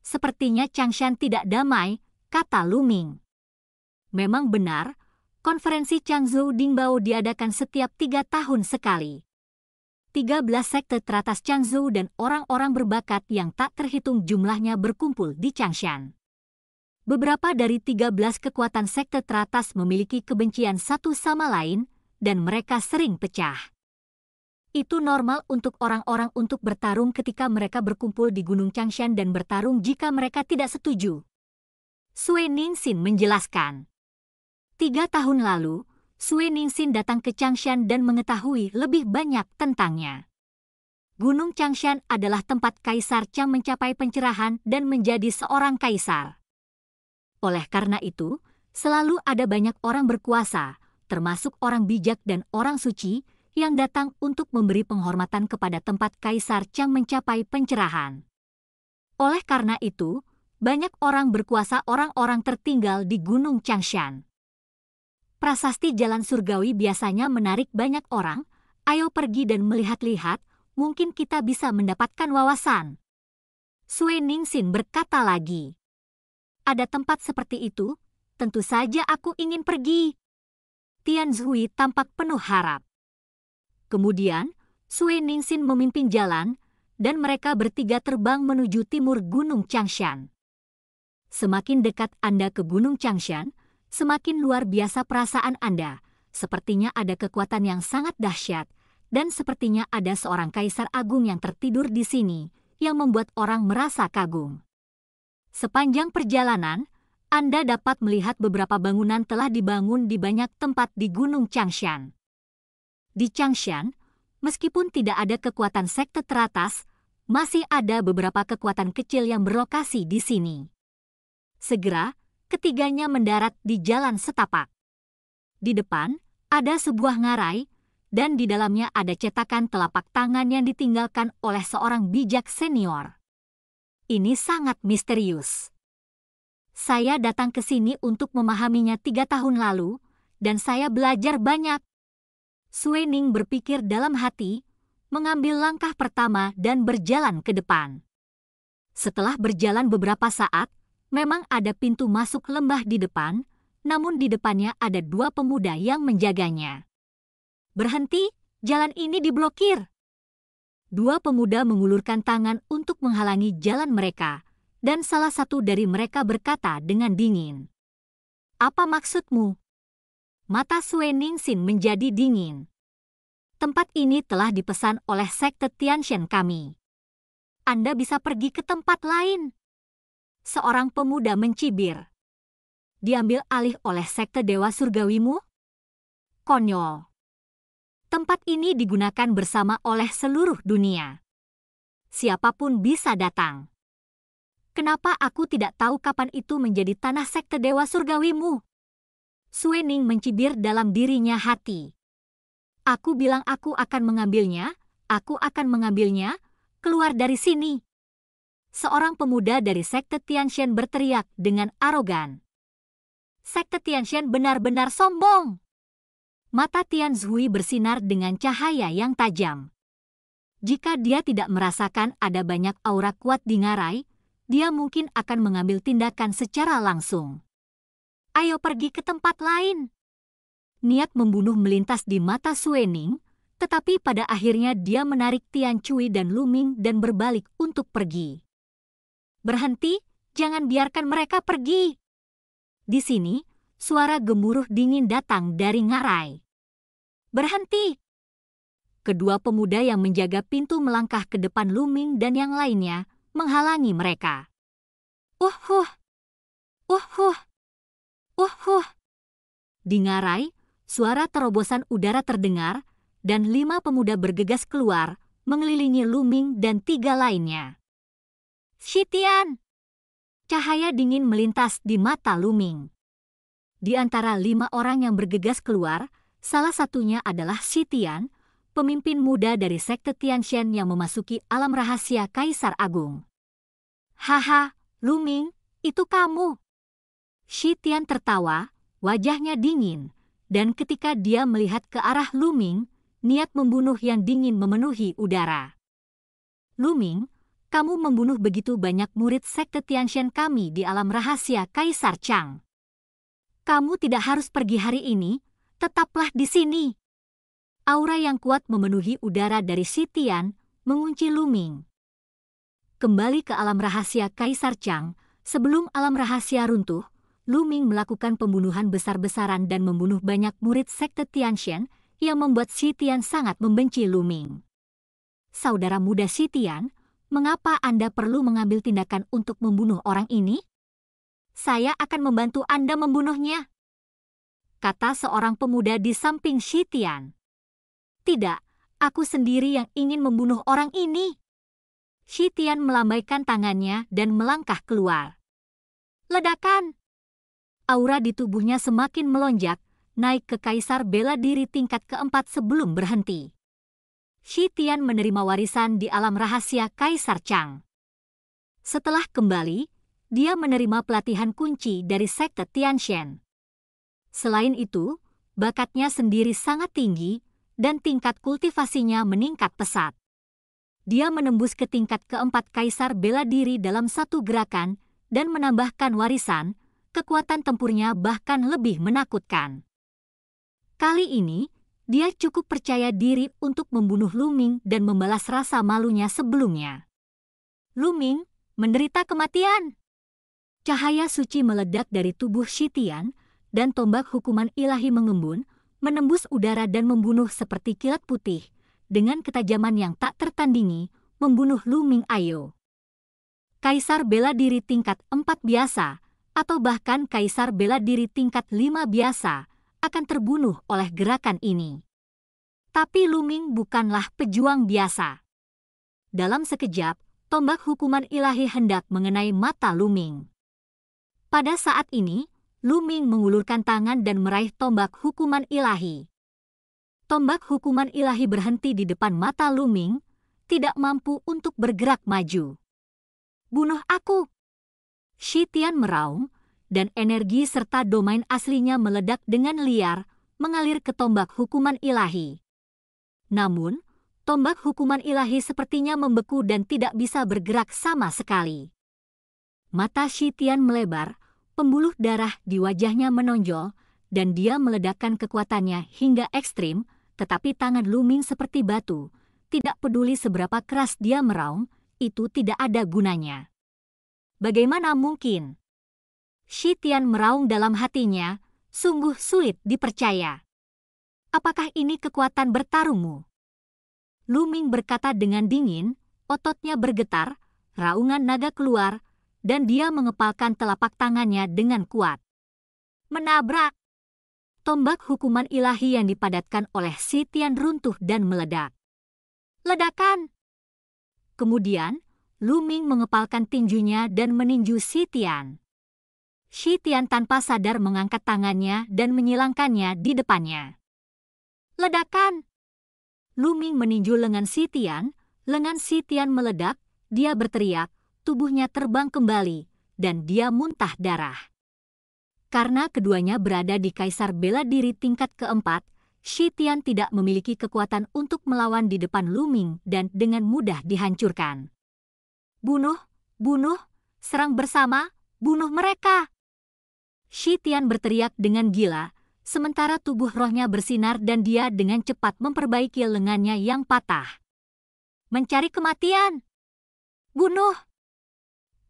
Sepertinya Changshan tidak damai, kata Luming. Memang benar, konferensi Changzhou Dingbao diadakan setiap tiga tahun sekali. 13 sekte teratas Changzhou dan orang-orang berbakat yang tak terhitung jumlahnya berkumpul di Changshan. Beberapa dari 13 kekuatan sekte teratas memiliki kebencian satu sama lain, dan mereka sering pecah. Itu normal untuk orang-orang untuk bertarung ketika mereka berkumpul di Gunung Changshan dan bertarung jika mereka tidak setuju. Sui Ningsin menjelaskan. Tiga tahun lalu, Sui Ningsin datang ke Changshan dan mengetahui lebih banyak tentangnya. Gunung Changshan adalah tempat Kaisar Chang mencapai pencerahan dan menjadi seorang kaisar. Oleh karena itu, selalu ada banyak orang berkuasa, termasuk orang bijak dan orang suci, yang datang untuk memberi penghormatan kepada tempat kaisar Chang mencapai pencerahan. Oleh karena itu, banyak orang berkuasa orang-orang tertinggal di Gunung Changshan. Prasasti Jalan Surgawi biasanya menarik banyak orang, ayo pergi dan melihat-lihat, mungkin kita bisa mendapatkan wawasan. Sui Ningxin berkata lagi, ada tempat seperti itu, tentu saja aku ingin pergi. Tian Zhui tampak penuh harap. Kemudian, Sui Ningxin memimpin jalan, dan mereka bertiga terbang menuju timur Gunung Changshan. Semakin dekat Anda ke Gunung Changshan, semakin luar biasa perasaan Anda. Sepertinya ada kekuatan yang sangat dahsyat, dan sepertinya ada seorang kaisar agung yang tertidur di sini, yang membuat orang merasa kagum. Sepanjang perjalanan, anda dapat melihat beberapa bangunan telah dibangun di banyak tempat di Gunung Changshan. Di Changshan, meskipun tidak ada kekuatan sekte teratas, masih ada beberapa kekuatan kecil yang berlokasi di sini. Segera, ketiganya mendarat di jalan setapak. Di depan, ada sebuah ngarai, dan di dalamnya ada cetakan telapak tangan yang ditinggalkan oleh seorang bijak senior. Ini sangat misterius. Saya datang ke sini untuk memahaminya tiga tahun lalu, dan saya belajar banyak. Suening berpikir dalam hati, mengambil langkah pertama dan berjalan ke depan. Setelah berjalan beberapa saat, memang ada pintu masuk lembah di depan, namun di depannya ada dua pemuda yang menjaganya. Berhenti, jalan ini diblokir. Dua pemuda mengulurkan tangan untuk menghalangi jalan mereka, dan salah satu dari mereka berkata dengan dingin, Apa maksudmu? Mata Sue Ningxin menjadi dingin. Tempat ini telah dipesan oleh sekte Tianxian kami. Anda bisa pergi ke tempat lain. Seorang pemuda mencibir. Diambil alih oleh sekte Dewa Surgawimu? Konyol. Tempat ini digunakan bersama oleh seluruh dunia. Siapapun bisa datang. Kenapa aku tidak tahu kapan itu menjadi tanah sekte dewa surgawimu? Suening mencibir dalam dirinya hati. Aku bilang aku akan mengambilnya, aku akan mengambilnya, keluar dari sini. Seorang pemuda dari sekte Tianxian berteriak dengan arogan. Sekte Tianxian benar-benar sombong. Mata Tian Zhui bersinar dengan cahaya yang tajam. Jika dia tidak merasakan ada banyak aura kuat di ngarai, dia mungkin akan mengambil tindakan secara langsung. Ayo pergi ke tempat lain. Niat membunuh melintas di mata Suening, tetapi pada akhirnya dia menarik Tian Cui dan Luming dan berbalik untuk pergi. Berhenti, jangan biarkan mereka pergi. Di sini, suara gemuruh dingin datang dari ngarai. Berhenti! Kedua pemuda yang menjaga pintu melangkah ke depan Luming dan yang lainnya, menghalangi mereka. Uhuh! Uhuh! Uhuh! Dingarai, suara terobosan udara terdengar, dan lima pemuda bergegas keluar, mengelilingi Luming dan tiga lainnya. Shitian! Cahaya dingin melintas di mata Luming. Di antara lima orang yang bergegas keluar, salah satunya adalah Shitian, pemimpin muda dari Sekte Tianxian yang memasuki alam rahasia Kaisar Agung. Haha, Luming, itu kamu. Shi Tian tertawa, wajahnya dingin, dan ketika dia melihat ke arah Luming, niat membunuh yang dingin memenuhi udara. Luming, kamu membunuh begitu banyak murid sekte Tianxian kami di alam rahasia Kaisar Chang. Kamu tidak harus pergi hari ini, tetaplah di sini. Aura yang kuat memenuhi udara dari Tian mengunci Luming kembali ke alam rahasia Kaisar Chang, sebelum alam rahasia runtuh, Lu Ming melakukan pembunuhan besar-besaran dan membunuh banyak murid sekte Tianxian, yang membuat Si Tian sangat membenci Lu Ming. Saudara muda Si Tian, mengapa Anda perlu mengambil tindakan untuk membunuh orang ini? Saya akan membantu Anda membunuhnya. Kata seorang pemuda di samping Si Tian. Tidak, aku sendiri yang ingin membunuh orang ini. Shi Tian melambaikan tangannya dan melangkah keluar. Ledakan! Aura di tubuhnya semakin melonjak, naik ke kaisar bela diri tingkat keempat sebelum berhenti. Shi Tian menerima warisan di alam rahasia Kaisar Chang. Setelah kembali, dia menerima pelatihan kunci dari sekte Tianxian. Selain itu, bakatnya sendiri sangat tinggi dan tingkat kultivasinya meningkat pesat dia menembus ke tingkat keempat kaisar bela diri dalam satu gerakan dan menambahkan warisan, kekuatan tempurnya bahkan lebih menakutkan. Kali ini, dia cukup percaya diri untuk membunuh Luming dan membalas rasa malunya sebelumnya. Luming menderita kematian. Cahaya suci meledak dari tubuh Shitian dan tombak hukuman ilahi mengembun, menembus udara dan membunuh seperti kilat putih dengan ketajaman yang tak tertandingi, membunuh Lu Ming Ayo. Kaisar bela diri tingkat 4 biasa, atau bahkan kaisar bela diri tingkat 5 biasa, akan terbunuh oleh gerakan ini. Tapi Lu Ming bukanlah pejuang biasa. Dalam sekejap, tombak hukuman ilahi hendak mengenai mata Lu Ming. Pada saat ini, Lu Ming mengulurkan tangan dan meraih tombak hukuman ilahi tombak hukuman ilahi berhenti di depan mata Luming, tidak mampu untuk bergerak maju. Bunuh aku! Shi Tian meraung, dan energi serta domain aslinya meledak dengan liar, mengalir ke tombak hukuman ilahi. Namun, tombak hukuman ilahi sepertinya membeku dan tidak bisa bergerak sama sekali. Mata Shi Tian melebar, pembuluh darah di wajahnya menonjol, dan dia meledakkan kekuatannya hingga ekstrim, tetapi tangan Luming seperti batu, tidak peduli seberapa keras dia meraung, itu tidak ada gunanya. Bagaimana mungkin? Shi Tian meraung dalam hatinya, sungguh sulit dipercaya. Apakah ini kekuatan bertarungmu? Luming berkata dengan dingin, ototnya bergetar, raungan naga keluar, dan dia mengepalkan telapak tangannya dengan kuat. Menabrak! tombak hukuman ilahi yang dipadatkan oleh Sitian runtuh dan meledak. Ledakan! Kemudian, Luming mengepalkan tinjunya dan meninju Sitian. Sitian tanpa sadar mengangkat tangannya dan menyilangkannya di depannya. Ledakan! Luming meninju lengan Sitian, lengan Sitian meledak, dia berteriak, tubuhnya terbang kembali, dan dia muntah darah. Karena keduanya berada di kaisar bela diri tingkat keempat, Shi Tian tidak memiliki kekuatan untuk melawan di depan Luming dan dengan mudah dihancurkan. Bunuh, bunuh, serang bersama, bunuh mereka! Shi Tian berteriak dengan gila, sementara tubuh rohnya bersinar dan dia dengan cepat memperbaiki lengannya yang patah. Mencari kematian! Bunuh!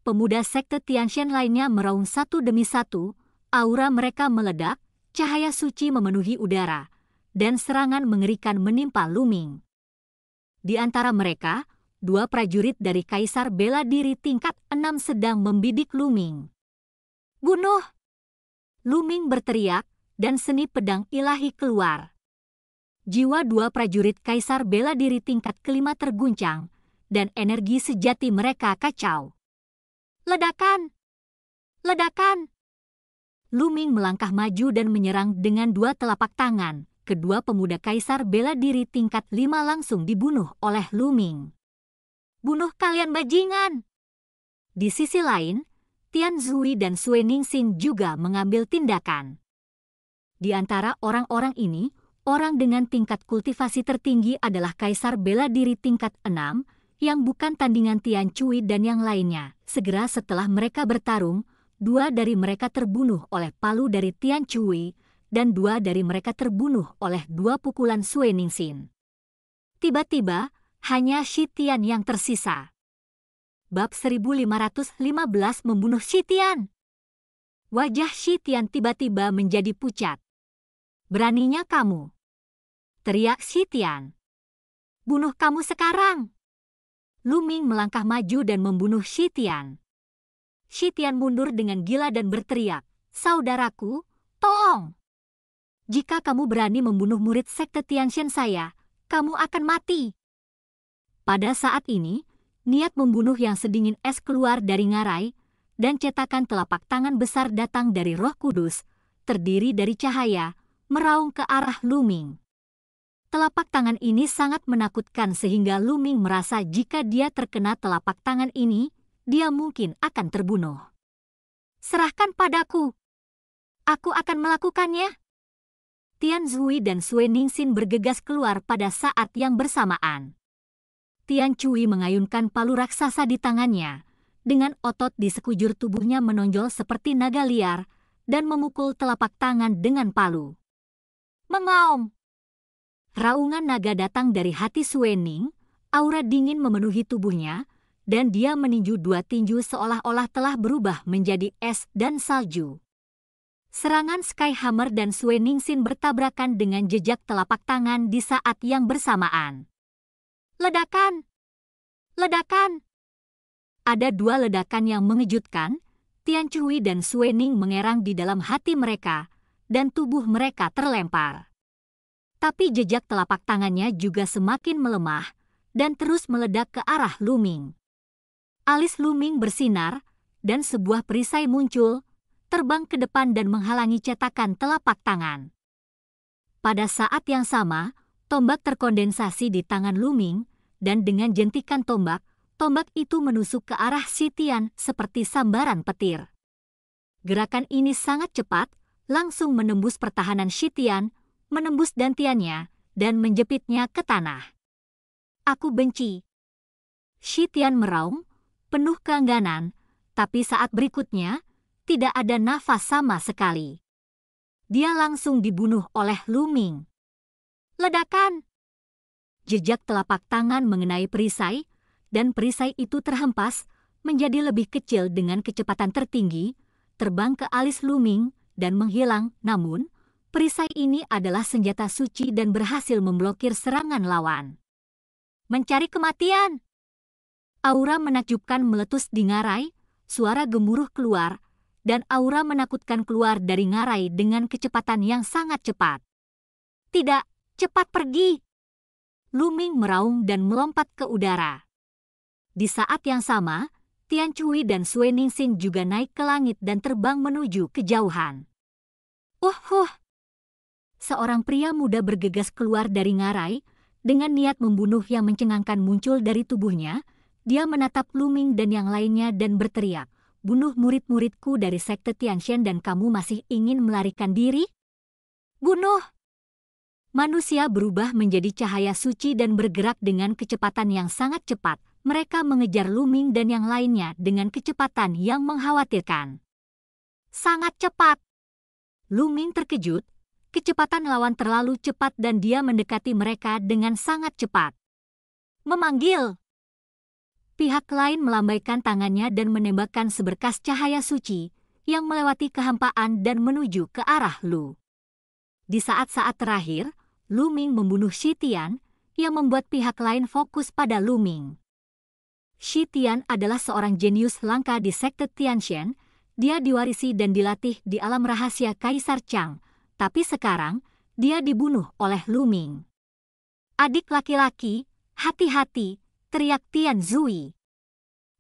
Pemuda sekte Tianxian lainnya meraung satu demi satu, Aura mereka meledak, cahaya suci memenuhi udara, dan serangan mengerikan menimpa Luming. Di antara mereka, dua prajurit dari Kaisar Bela Diri tingkat Enam sedang membidik Luming. Bunuh! Luming berteriak, dan seni pedang ilahi keluar. Jiwa dua prajurit Kaisar Bela Diri tingkat kelima terguncang, dan energi sejati mereka kacau. Ledakan! Ledakan! Luming melangkah maju dan menyerang dengan dua telapak tangan. Kedua pemuda kaisar bela diri tingkat lima langsung dibunuh oleh Luming. Bunuh kalian bajingan! Di sisi lain, Tian Zui dan Sui Ningsing juga mengambil tindakan. Di antara orang-orang ini, orang dengan tingkat kultivasi tertinggi adalah kaisar bela diri tingkat enam, yang bukan tandingan Tian Cui dan yang lainnya. Segera setelah mereka bertarung, dua dari mereka terbunuh oleh palu dari Tian Chui, dan dua dari mereka terbunuh oleh dua pukulan Sui Ningxin. Tiba-tiba, hanya Shi Tian yang tersisa. Bab 1515 membunuh Shi Tian. Wajah Shi Tian tiba-tiba menjadi pucat. Beraninya kamu. Teriak Shi Tian. Bunuh kamu sekarang. Luming melangkah maju dan membunuh Shi Tian. Shitian mundur dengan gila dan berteriak, Saudaraku, tolong! Jika kamu berani membunuh murid sekte Tianxian saya, kamu akan mati. Pada saat ini, niat membunuh yang sedingin es keluar dari ngarai, dan cetakan telapak tangan besar datang dari roh kudus, terdiri dari cahaya, meraung ke arah Luming. Telapak tangan ini sangat menakutkan sehingga Luming merasa jika dia terkena telapak tangan ini, dia mungkin akan terbunuh. Serahkan padaku. Aku akan melakukannya. Tian Zui dan Sui Ningxin bergegas keluar pada saat yang bersamaan. Tian Cui mengayunkan palu raksasa di tangannya, dengan otot di sekujur tubuhnya menonjol seperti naga liar, dan memukul telapak tangan dengan palu. Mengaum! Raungan naga datang dari hati Suening, aura dingin memenuhi tubuhnya, dan dia meninju dua tinju seolah-olah telah berubah menjadi es dan salju. Serangan Skyhammer dan Sweningsin bertabrakan dengan jejak telapak tangan di saat yang bersamaan. Ledakan! Ledakan! Ada dua ledakan yang mengejutkan, Tian Chui dan Suening mengerang di dalam hati mereka, dan tubuh mereka terlempar tapi jejak telapak tangannya juga semakin melemah dan terus meledak ke arah Luming alis Luming bersinar, dan sebuah perisai muncul, terbang ke depan dan menghalangi cetakan telapak tangan. Pada saat yang sama, tombak terkondensasi di tangan Luming, dan dengan jentikan tombak, tombak itu menusuk ke arah Sitian seperti sambaran petir. Gerakan ini sangat cepat, langsung menembus pertahanan Sitian, menembus dantiannya, dan menjepitnya ke tanah. Aku benci. Shitian meraung, penuh keengganan, tapi saat berikutnya tidak ada nafas sama sekali. Dia langsung dibunuh oleh Luming. Ledakan! Jejak telapak tangan mengenai perisai, dan perisai itu terhempas menjadi lebih kecil dengan kecepatan tertinggi, terbang ke alis Luming dan menghilang. Namun, perisai ini adalah senjata suci dan berhasil memblokir serangan lawan. Mencari kematian! Aura menakjubkan meletus di ngarai, suara gemuruh keluar, dan aura menakutkan keluar dari ngarai dengan kecepatan yang sangat cepat. Tidak, cepat pergi! Luming meraung dan melompat ke udara. Di saat yang sama, Tian Cui dan Sui Ningsing juga naik ke langit dan terbang menuju kejauhan. Uh, oh, huh! Oh! Seorang pria muda bergegas keluar dari ngarai, dengan niat membunuh yang mencengangkan muncul dari tubuhnya, dia menatap Luming dan yang lainnya dan berteriak, bunuh murid-muridku dari sekte Tianxian dan kamu masih ingin melarikan diri? Bunuh! Manusia berubah menjadi cahaya suci dan bergerak dengan kecepatan yang sangat cepat. Mereka mengejar Luming dan yang lainnya dengan kecepatan yang mengkhawatirkan. Sangat cepat! Luming terkejut. Kecepatan lawan terlalu cepat dan dia mendekati mereka dengan sangat cepat. Memanggil! pihak lain melambaikan tangannya dan menembakkan seberkas cahaya suci yang melewati kehampaan dan menuju ke arah Lu. Di saat-saat terakhir, Lu Ming membunuh Shi Tian, yang membuat pihak lain fokus pada Lu Ming. Shi Tian adalah seorang jenius langka di sekte Tianxian. Dia diwarisi dan dilatih di alam rahasia Kaisar Chang, tapi sekarang dia dibunuh oleh Lu Ming. Adik laki-laki, hati-hati, teriak Tian Zui.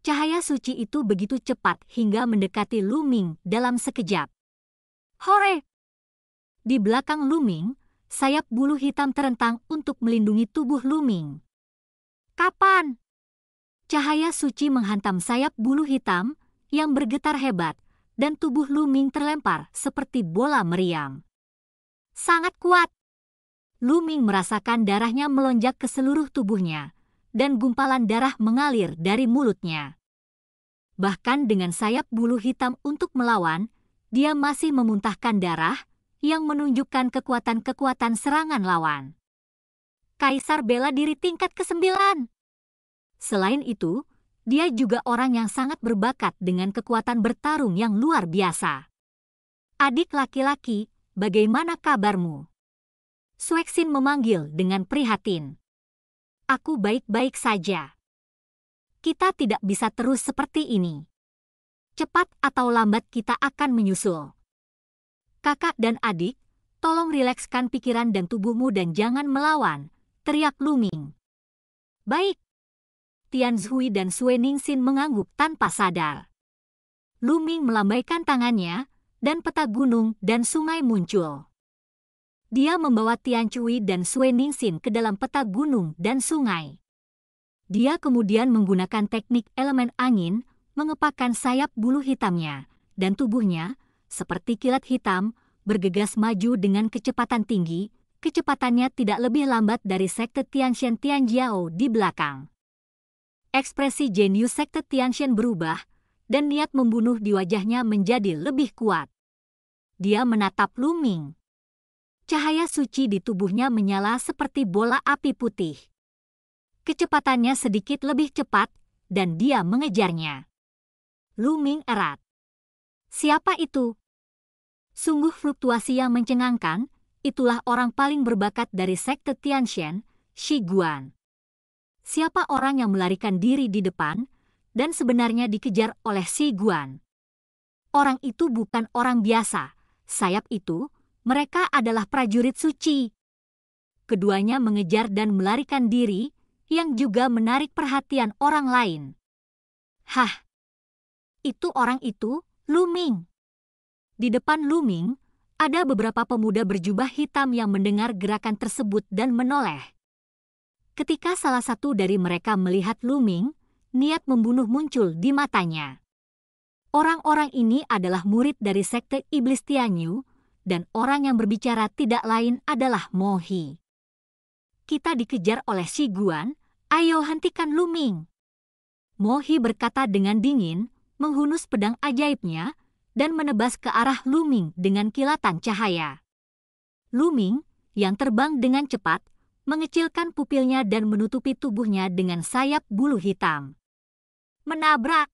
Cahaya suci itu begitu cepat hingga mendekati Luming dalam sekejap. Hore! Di belakang Luming, sayap bulu hitam terentang untuk melindungi tubuh Luming. Kapan? Cahaya suci menghantam sayap bulu hitam yang bergetar hebat dan tubuh Luming terlempar seperti bola meriam. Sangat kuat! Luming merasakan darahnya melonjak ke seluruh tubuhnya dan gumpalan darah mengalir dari mulutnya. Bahkan dengan sayap bulu hitam untuk melawan, dia masih memuntahkan darah yang menunjukkan kekuatan-kekuatan serangan lawan. Kaisar bela diri tingkat ke-9. Selain itu, dia juga orang yang sangat berbakat dengan kekuatan bertarung yang luar biasa. Adik laki-laki, bagaimana kabarmu? Sueksin memanggil dengan prihatin aku baik-baik saja. Kita tidak bisa terus seperti ini. Cepat atau lambat kita akan menyusul. Kakak dan adik, tolong rilekskan pikiran dan tubuhmu dan jangan melawan, teriak Luming. Baik. Tian Zhui dan Sue Ningxin mengangguk tanpa sadar. Luming melambaikan tangannya, dan peta gunung dan sungai muncul. Dia membawa Tian Cui dan Ningxin ke dalam peta gunung dan sungai. Dia kemudian menggunakan teknik elemen angin, mengepakkan sayap bulu hitamnya, dan tubuhnya, seperti kilat hitam, bergegas maju dengan kecepatan tinggi, kecepatannya tidak lebih lambat dari sekte Tianxian Tianjiao di belakang. Ekspresi jenius sekte Tianxian berubah, dan niat membunuh di wajahnya menjadi lebih kuat. Dia menatap Luming cahaya suci di tubuhnya menyala seperti bola api putih. Kecepatannya sedikit lebih cepat, dan dia mengejarnya. Luming erat. Siapa itu? Sungguh fluktuasi yang mencengangkan, itulah orang paling berbakat dari sekte Tianxian, Shi Guan. Siapa orang yang melarikan diri di depan, dan sebenarnya dikejar oleh Shi Guan. Orang itu bukan orang biasa, sayap itu, mereka adalah prajurit suci. Keduanya mengejar dan melarikan diri, yang juga menarik perhatian orang lain. Hah, itu orang itu, Luming. Di depan Luming, ada beberapa pemuda berjubah hitam yang mendengar gerakan tersebut dan menoleh. Ketika salah satu dari mereka melihat Luming, niat membunuh muncul di matanya. Orang-orang ini adalah murid dari sekte Iblis Tianyu dan orang yang berbicara tidak lain adalah Mohi. Kita dikejar oleh si Guan, ayo hentikan Luming. Mohi berkata dengan dingin, menghunus pedang ajaibnya, dan menebas ke arah Luming dengan kilatan cahaya. Luming, yang terbang dengan cepat, mengecilkan pupilnya dan menutupi tubuhnya dengan sayap bulu hitam. Menabrak!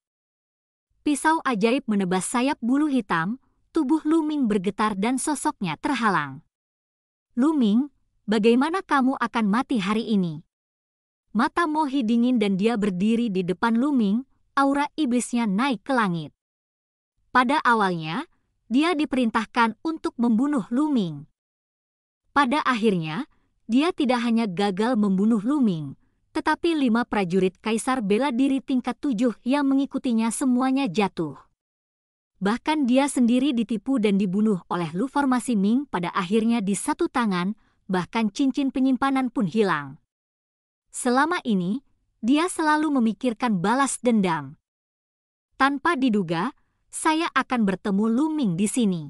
Pisau ajaib menebas sayap bulu hitam, tubuh Luming bergetar dan sosoknya terhalang. Luming, bagaimana kamu akan mati hari ini? Mata Mohi dingin dan dia berdiri di depan Luming, aura iblisnya naik ke langit. Pada awalnya, dia diperintahkan untuk membunuh Luming. Pada akhirnya, dia tidak hanya gagal membunuh Luming, tetapi lima prajurit Kaisar bela diri tingkat tujuh yang mengikutinya semuanya jatuh. Bahkan dia sendiri ditipu dan dibunuh oleh Lu Formasi Ming pada akhirnya di satu tangan, bahkan cincin penyimpanan pun hilang. Selama ini, dia selalu memikirkan balas dendam. Tanpa diduga, saya akan bertemu Lu Ming di sini.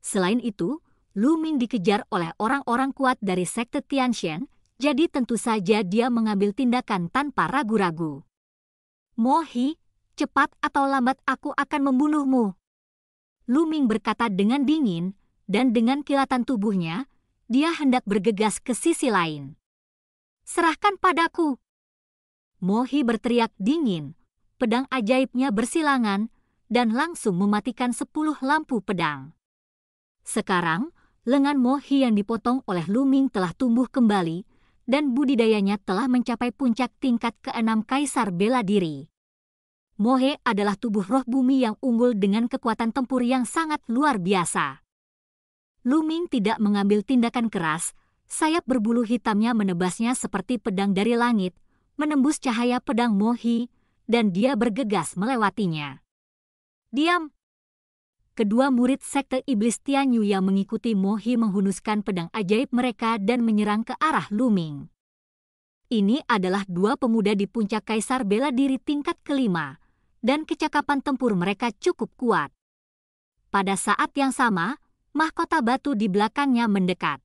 Selain itu, Lu Ming dikejar oleh orang-orang kuat dari sekte Tianxian, jadi tentu saja dia mengambil tindakan tanpa ragu-ragu. Mohi cepat atau lambat aku akan membunuhmu. Luming berkata dengan dingin, dan dengan kilatan tubuhnya, dia hendak bergegas ke sisi lain. Serahkan padaku. Mohi berteriak dingin, pedang ajaibnya bersilangan, dan langsung mematikan sepuluh lampu pedang. Sekarang, lengan Mohi yang dipotong oleh Luming telah tumbuh kembali, dan budidayanya telah mencapai puncak tingkat keenam Kaisar Bela Diri. Mohe adalah tubuh roh bumi yang unggul dengan kekuatan tempur yang sangat luar biasa. Luming tidak mengambil tindakan keras, sayap berbulu hitamnya menebasnya seperti pedang dari langit, menembus cahaya pedang Mohi, dan dia bergegas melewatinya. Diam! Kedua murid sekte iblis Tianyu yang mengikuti Mohi menghunuskan pedang ajaib mereka dan menyerang ke arah Luming. Ini adalah dua pemuda di puncak Kaisar Bela Diri tingkat kelima, dan kecakapan tempur mereka cukup kuat. Pada saat yang sama, mahkota batu di belakangnya mendekat.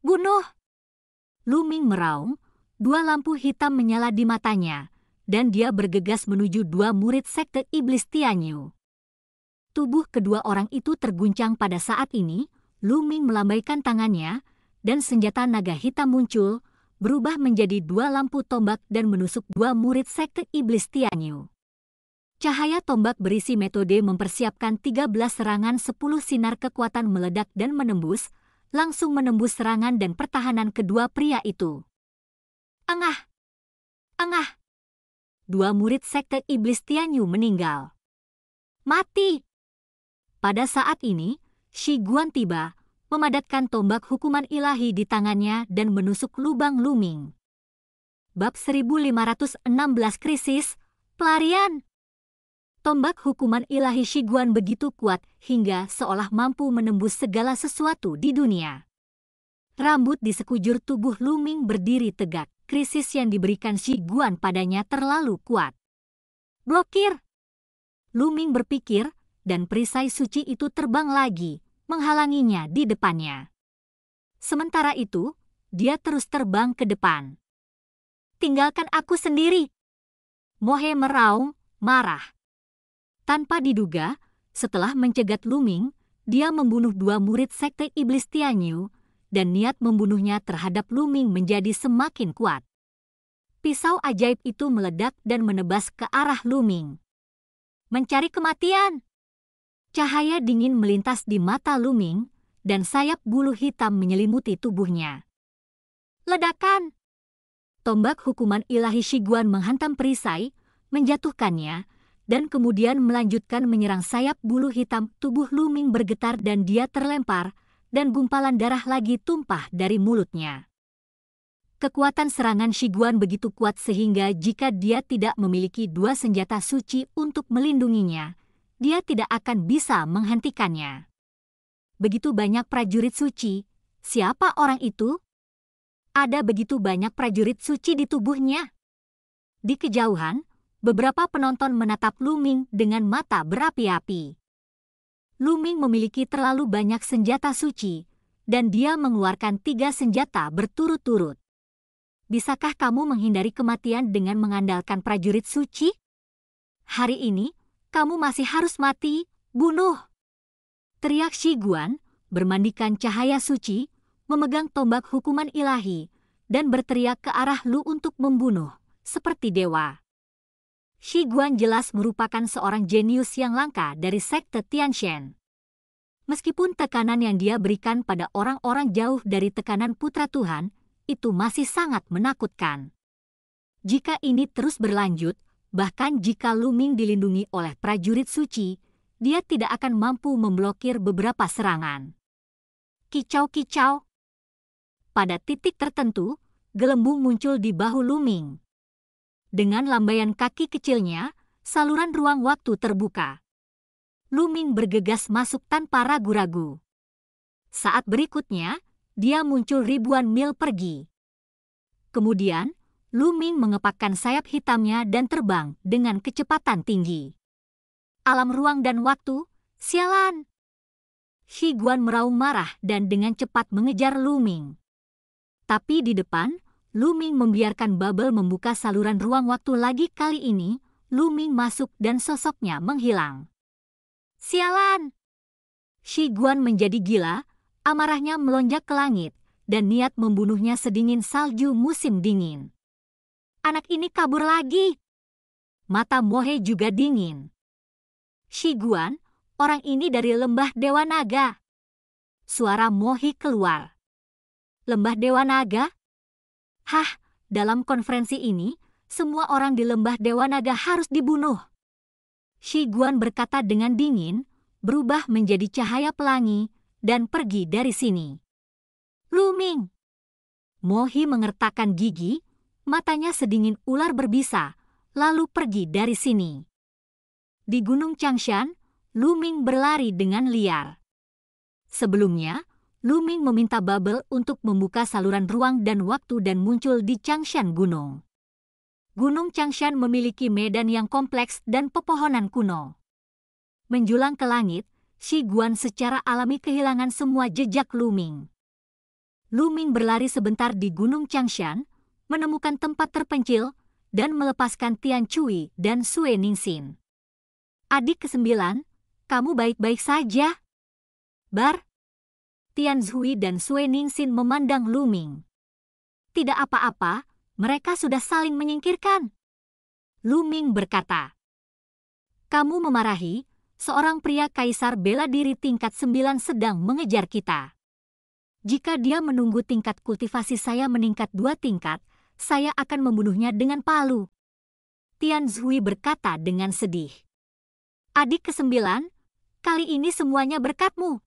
Bunuh! Luming meraung, dua lampu hitam menyala di matanya, dan dia bergegas menuju dua murid sekte iblis Tianyu. Tubuh kedua orang itu terguncang pada saat ini, Luming melambaikan tangannya, dan senjata naga hitam muncul, berubah menjadi dua lampu tombak dan menusuk dua murid sekte iblis Tianyu. Cahaya tombak berisi metode mempersiapkan 13 serangan 10 sinar kekuatan meledak dan menembus, langsung menembus serangan dan pertahanan kedua pria itu. Engah! Engah! Dua murid sekte iblis Tianyu meninggal. Mati! Pada saat ini, Shi Guan tiba, memadatkan tombak hukuman ilahi di tangannya dan menusuk lubang luming. Bab 1516 Krisis, Pelarian Tombak hukuman ilahi Shiguan begitu kuat hingga seolah mampu menembus segala sesuatu di dunia. Rambut di sekujur tubuh Luming berdiri tegak. Krisis yang diberikan Shiguan padanya terlalu kuat. Blokir! Luming berpikir, dan perisai suci itu terbang lagi, menghalanginya di depannya. Sementara itu, dia terus terbang ke depan. Tinggalkan aku sendiri. Mohe meraung, marah. Tanpa diduga, setelah mencegat Luming, dia membunuh dua murid sekte iblis Tianyu, dan niat membunuhnya terhadap Luming menjadi semakin kuat. Pisau ajaib itu meledak dan menebas ke arah Luming. Mencari kematian! Cahaya dingin melintas di mata Luming, dan sayap bulu hitam menyelimuti tubuhnya. Ledakan! Tombak hukuman ilahi Shiguan menghantam perisai, menjatuhkannya, dan kemudian melanjutkan menyerang sayap bulu hitam. Tubuh Luming bergetar dan dia terlempar, dan gumpalan darah lagi tumpah dari mulutnya. Kekuatan serangan Shiguan begitu kuat sehingga jika dia tidak memiliki dua senjata suci untuk melindunginya, dia tidak akan bisa menghentikannya. Begitu banyak prajurit suci, siapa orang itu? Ada begitu banyak prajurit suci di tubuhnya. Di kejauhan, beberapa penonton menatap Luming dengan mata berapi-api. Luming memiliki terlalu banyak senjata suci, dan dia mengeluarkan tiga senjata berturut-turut. Bisakah kamu menghindari kematian dengan mengandalkan prajurit suci? Hari ini, kamu masih harus mati, bunuh! Teriak Shi Guan, bermandikan cahaya suci, memegang tombak hukuman ilahi, dan berteriak ke arah Lu untuk membunuh, seperti dewa. Shi Guan jelas merupakan seorang jenius yang langka dari sekte Tianxian. Meskipun tekanan yang dia berikan pada orang-orang jauh dari tekanan putra Tuhan, itu masih sangat menakutkan. Jika ini terus berlanjut, bahkan jika Luming dilindungi oleh prajurit suci, dia tidak akan mampu memblokir beberapa serangan. Kicau-kicau. Pada titik tertentu, gelembung muncul di bahu Luming. Dengan lambaian kaki kecilnya, saluran ruang waktu terbuka. Luming bergegas masuk tanpa ragu-ragu. Saat berikutnya, dia muncul ribuan mil pergi. Kemudian, Luming mengepakkan sayap hitamnya dan terbang dengan kecepatan tinggi. Alam ruang dan waktu, sialan! Higuan meraung marah dan dengan cepat mengejar Luming. Tapi di depan, Luming membiarkan Bubble membuka saluran ruang waktu lagi kali ini, Luming masuk dan sosoknya menghilang. Sialan! Shi Guan menjadi gila, amarahnya melonjak ke langit, dan niat membunuhnya sedingin salju musim dingin. Anak ini kabur lagi! Mata Mohe juga dingin. Shi Guan, orang ini dari lembah Dewa Naga. Suara Mohi keluar. Lembah Dewa Naga? Hah, dalam konferensi ini, semua orang di lembah Dewa Naga harus dibunuh. Shi Guan berkata dengan dingin, berubah menjadi cahaya pelangi, dan pergi dari sini. Lu Ming! Mohi mengertakkan gigi, matanya sedingin ular berbisa, lalu pergi dari sini. Di Gunung Changshan, Lu Ming berlari dengan liar. Sebelumnya, Luming meminta Bubble untuk membuka saluran ruang dan waktu dan muncul di Changshan Gunung. Gunung Changshan memiliki medan yang kompleks dan pepohonan kuno. Menjulang ke langit, Shi Guan secara alami kehilangan semua jejak Luming. Luming berlari sebentar di Gunung Changshan, menemukan tempat terpencil, dan melepaskan Tian Cui dan Sue Ningxin. Adik kesembilan, kamu baik-baik saja? Bar, Tian Zhui dan Sui Ningxin memandang Luming. Tidak apa-apa, mereka sudah saling menyingkirkan. Luming berkata, Kamu memarahi, seorang pria kaisar bela diri tingkat sembilan sedang mengejar kita. Jika dia menunggu tingkat kultivasi saya meningkat dua tingkat, saya akan membunuhnya dengan palu. Tian Zhui berkata dengan sedih. Adik kesembilan, kali ini semuanya berkatmu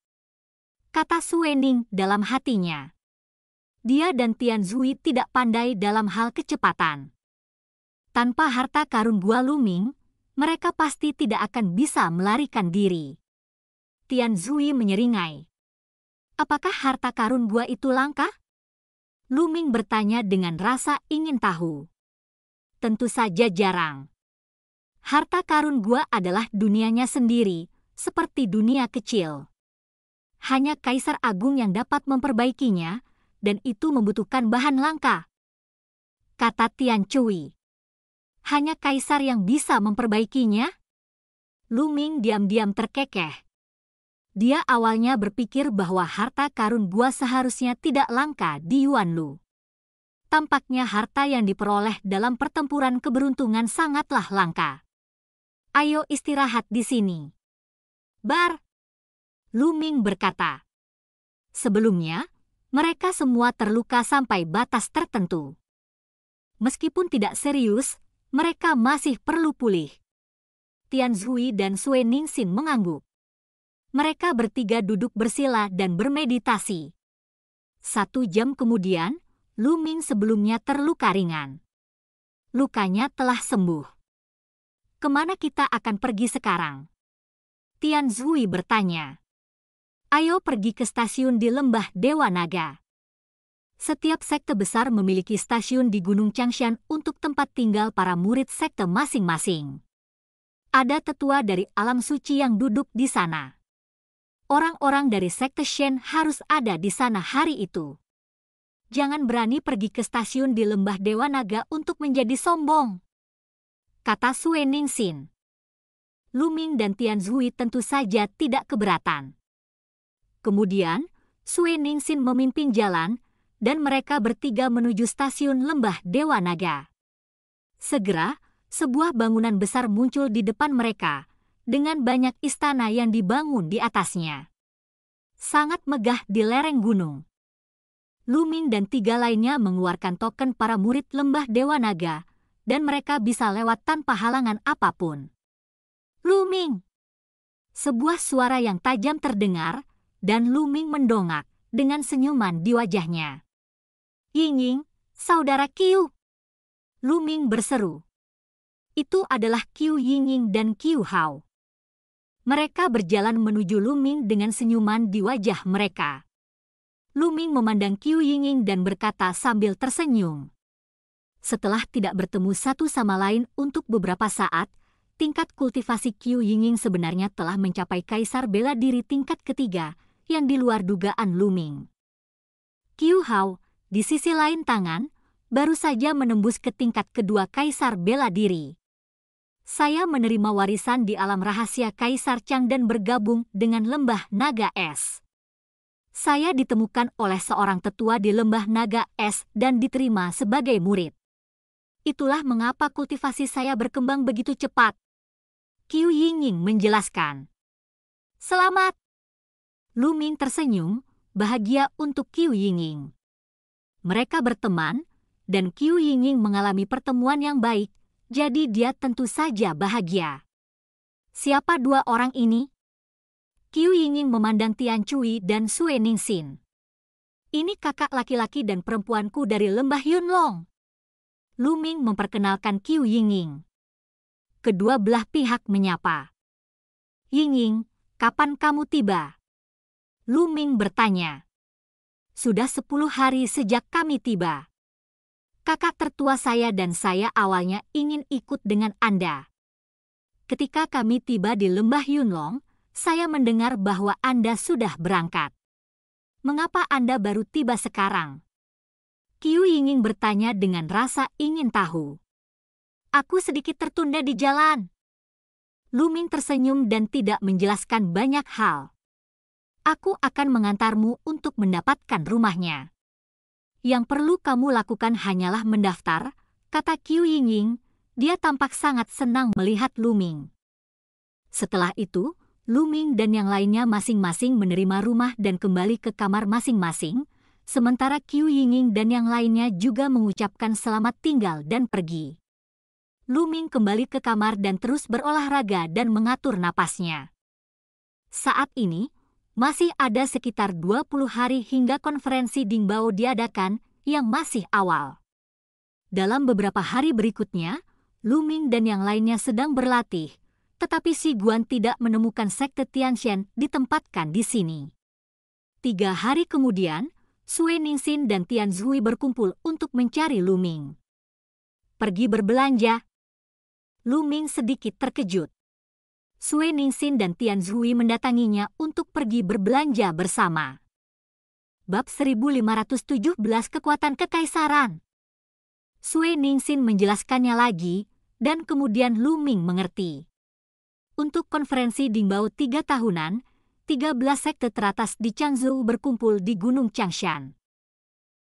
kata Suening dalam hatinya. Dia dan Tian Zui tidak pandai dalam hal kecepatan. Tanpa harta karun Gua Luming, mereka pasti tidak akan bisa melarikan diri. Tian Zui menyeringai. Apakah harta karun gua itu langka? Luming bertanya dengan rasa ingin tahu. Tentu saja jarang. Harta karun gua adalah dunianya sendiri, seperti dunia kecil hanya Kaisar Agung yang dapat memperbaikinya, dan itu membutuhkan bahan langka. Kata Tian Cui. Hanya Kaisar yang bisa memperbaikinya? Lu Ming diam-diam terkekeh. Dia awalnya berpikir bahwa harta karun gua seharusnya tidak langka di Yuanlu. Tampaknya harta yang diperoleh dalam pertempuran keberuntungan sangatlah langka. Ayo istirahat di sini. Bar, Luming berkata. Sebelumnya, mereka semua terluka sampai batas tertentu. Meskipun tidak serius, mereka masih perlu pulih. Tian Zhui dan Sue Ningxin mengangguk. Mereka bertiga duduk bersila dan bermeditasi. Satu jam kemudian, Lu Ming sebelumnya terluka ringan. Lukanya telah sembuh. Kemana kita akan pergi sekarang? Tian Zhui bertanya. Ayo pergi ke stasiun di lembah Dewa Naga. Setiap sekte besar memiliki stasiun di Gunung Changshan untuk tempat tinggal para murid sekte masing-masing. Ada tetua dari alam suci yang duduk di sana. Orang-orang dari sekte Shen harus ada di sana hari itu. Jangan berani pergi ke stasiun di lembah Dewa Naga untuk menjadi sombong. Kata Sue Lu Luming dan Tian Zhui tentu saja tidak keberatan. Kemudian, Sui Ningxin memimpin jalan, dan mereka bertiga menuju stasiun Lembah Dewa Naga. Segera, sebuah bangunan besar muncul di depan mereka, dengan banyak istana yang dibangun di atasnya. Sangat megah di lereng gunung. Luming dan tiga lainnya mengeluarkan token para murid lembah Dewa Naga, dan mereka bisa lewat tanpa halangan apapun. Luming! Sebuah suara yang tajam terdengar, dan Luming mendongak dengan senyuman di wajahnya. Yingying, saudara Qiu. Luming berseru. Itu adalah Qiu Yingying dan Qiu Hao. Mereka berjalan menuju Luming dengan senyuman di wajah mereka. Luming memandang Qiu Yingying dan berkata sambil tersenyum. Setelah tidak bertemu satu sama lain untuk beberapa saat, tingkat kultivasi Qiu Yingying sebenarnya telah mencapai kaisar bela diri tingkat ketiga, yang di luar dugaan Luming. Qiu Hao, di sisi lain tangan, baru saja menembus ke tingkat kedua Kaisar bela diri. Saya menerima warisan di alam rahasia Kaisar Chang dan bergabung dengan lembah naga es. Saya ditemukan oleh seorang tetua di lembah naga es dan diterima sebagai murid. Itulah mengapa kultivasi saya berkembang begitu cepat. Qiu Yingying menjelaskan. Selamat! Lu Ming tersenyum, bahagia untuk Qiu Yingying. Mereka berteman, dan Qiu Yingying mengalami pertemuan yang baik, jadi dia tentu saja bahagia. Siapa dua orang ini? Qiu Yingying memandang Tian Cui dan Sue Ningsin. Ini kakak laki-laki dan perempuanku dari lembah Yunlong. Lu Ming memperkenalkan Qiu Yingying. Kedua belah pihak menyapa. Yingying, kapan kamu tiba? Luming bertanya. Sudah sepuluh hari sejak kami tiba. Kakak tertua saya dan saya awalnya ingin ikut dengan Anda. Ketika kami tiba di Lembah Yunlong, saya mendengar bahwa Anda sudah berangkat. Mengapa Anda baru tiba sekarang? Kiu ingin bertanya dengan rasa ingin tahu. Aku sedikit tertunda di jalan. Luming tersenyum dan tidak menjelaskan banyak hal aku akan mengantarmu untuk mendapatkan rumahnya. Yang perlu kamu lakukan hanyalah mendaftar, kata Qiu Yingying. Dia tampak sangat senang melihat Luming. Setelah itu, Luming dan yang lainnya masing-masing menerima rumah dan kembali ke kamar masing-masing, sementara Qiu Yingying dan yang lainnya juga mengucapkan selamat tinggal dan pergi. Luming kembali ke kamar dan terus berolahraga dan mengatur napasnya. Saat ini, masih ada sekitar 20 hari hingga konferensi Dingbao diadakan yang masih awal. Dalam beberapa hari berikutnya, Luming dan yang lainnya sedang berlatih, tetapi Si Guan tidak menemukan sekte Tianxian ditempatkan di sini. Tiga hari kemudian, Sui Ningxin dan Tian Zui berkumpul untuk mencari Luming. Pergi berbelanja. Luming sedikit terkejut. Sui Ningxin dan Tian Zhui mendatanginya untuk pergi berbelanja bersama. Bab 1517 Kekuatan Kekaisaran Sui Ningxin menjelaskannya lagi, dan kemudian Lu Ming mengerti. Untuk konferensi Dingbao tiga tahunan, 13 sekte teratas di Changzhou berkumpul di Gunung Changshan.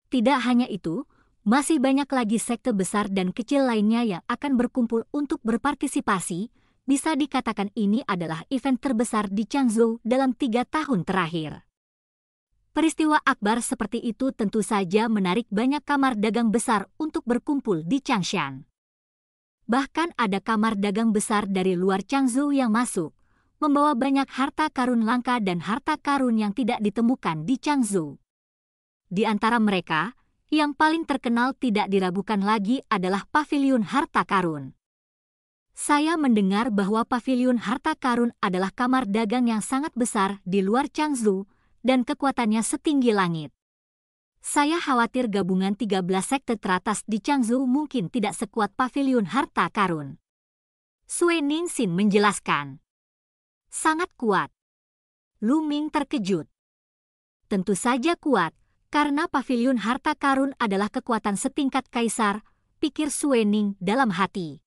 Tidak hanya itu, masih banyak lagi sekte besar dan kecil lainnya yang akan berkumpul untuk berpartisipasi, bisa dikatakan ini adalah event terbesar di Changzhou dalam tiga tahun terakhir. Peristiwa akbar seperti itu tentu saja menarik banyak kamar dagang besar untuk berkumpul di Changshan. Bahkan ada kamar dagang besar dari luar Changzhou yang masuk, membawa banyak harta karun langka dan harta karun yang tidak ditemukan di Changzhou. Di antara mereka, yang paling terkenal tidak diragukan lagi adalah pavilion harta karun. Saya mendengar bahwa Paviliun Harta Karun adalah kamar dagang yang sangat besar di luar Changzhou dan kekuatannya setinggi langit. Saya khawatir gabungan 13 sekte teratas di Changzhou mungkin tidak sekuat Paviliun Harta Karun. Sui Ningsin menjelaskan. Sangat kuat. Lu Ming terkejut. Tentu saja kuat, karena Paviliun Harta Karun adalah kekuatan setingkat kaisar, pikir Suening dalam hati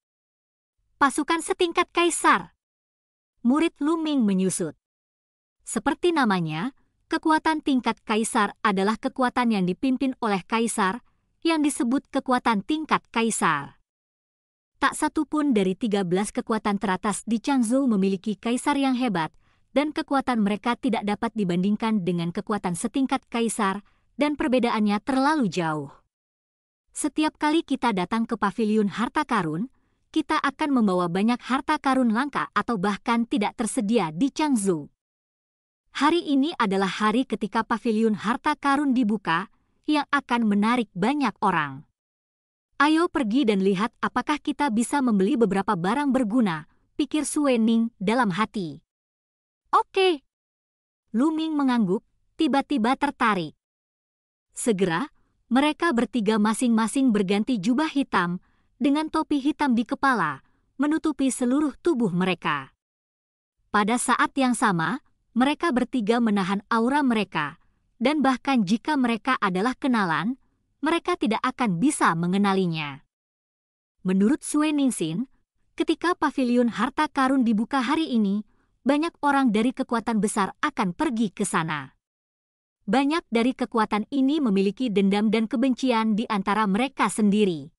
pasukan setingkat kaisar. Murid Luming menyusut. Seperti namanya, kekuatan tingkat kaisar adalah kekuatan yang dipimpin oleh kaisar, yang disebut kekuatan tingkat kaisar. Tak satu pun dari 13 kekuatan teratas di Changzhou memiliki kaisar yang hebat, dan kekuatan mereka tidak dapat dibandingkan dengan kekuatan setingkat kaisar, dan perbedaannya terlalu jauh. Setiap kali kita datang ke pavilion harta karun, kita akan membawa banyak harta karun langka atau bahkan tidak tersedia di Changzhou. Hari ini adalah hari ketika pavilion harta karun dibuka, yang akan menarik banyak orang. Ayo pergi dan lihat apakah kita bisa membeli beberapa barang berguna, pikir Suening dalam hati. Oke. Luming mengangguk, tiba-tiba tertarik. Segera, mereka bertiga masing-masing berganti jubah hitam, dengan topi hitam di kepala, menutupi seluruh tubuh mereka. Pada saat yang sama, mereka bertiga menahan aura mereka, dan bahkan jika mereka adalah kenalan, mereka tidak akan bisa mengenalinya. Menurut Sue Ningxin, ketika pavilion harta karun dibuka hari ini, banyak orang dari kekuatan besar akan pergi ke sana. Banyak dari kekuatan ini memiliki dendam dan kebencian di antara mereka sendiri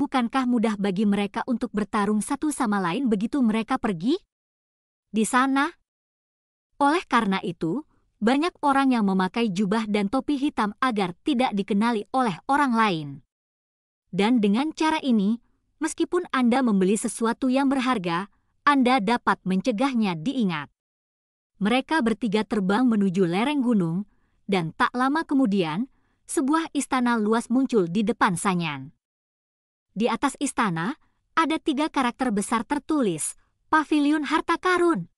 bukankah mudah bagi mereka untuk bertarung satu sama lain begitu mereka pergi? Di sana. Oleh karena itu, banyak orang yang memakai jubah dan topi hitam agar tidak dikenali oleh orang lain. Dan dengan cara ini, meskipun Anda membeli sesuatu yang berharga, Anda dapat mencegahnya diingat. Mereka bertiga terbang menuju lereng gunung, dan tak lama kemudian, sebuah istana luas muncul di depan Sanyan. Di atas istana, ada tiga karakter besar tertulis, Paviliun Harta Karun.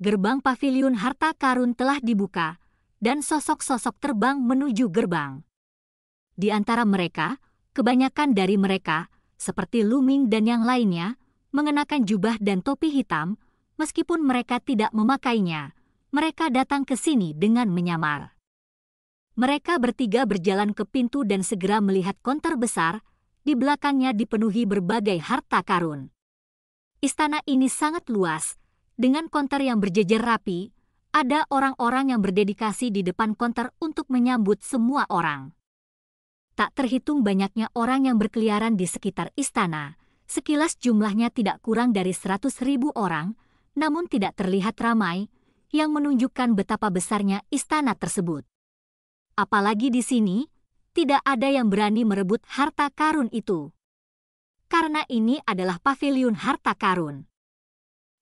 Gerbang Paviliun Harta Karun telah dibuka, dan sosok-sosok terbang menuju gerbang. Di antara mereka, kebanyakan dari mereka, seperti Luming dan yang lainnya, mengenakan jubah dan topi hitam, meskipun mereka tidak memakainya. Mereka datang ke sini dengan menyamar. Mereka bertiga berjalan ke pintu dan segera melihat konter besar di belakangnya dipenuhi berbagai harta karun. Istana ini sangat luas, dengan konter yang berjejer rapi, ada orang-orang yang berdedikasi di depan konter untuk menyambut semua orang. Tak terhitung banyaknya orang yang berkeliaran di sekitar istana, sekilas jumlahnya tidak kurang dari 100 ribu orang, namun tidak terlihat ramai, yang menunjukkan betapa besarnya istana tersebut. Apalagi di sini, tidak ada yang berani merebut harta karun itu. Karena ini adalah pavilion harta karun.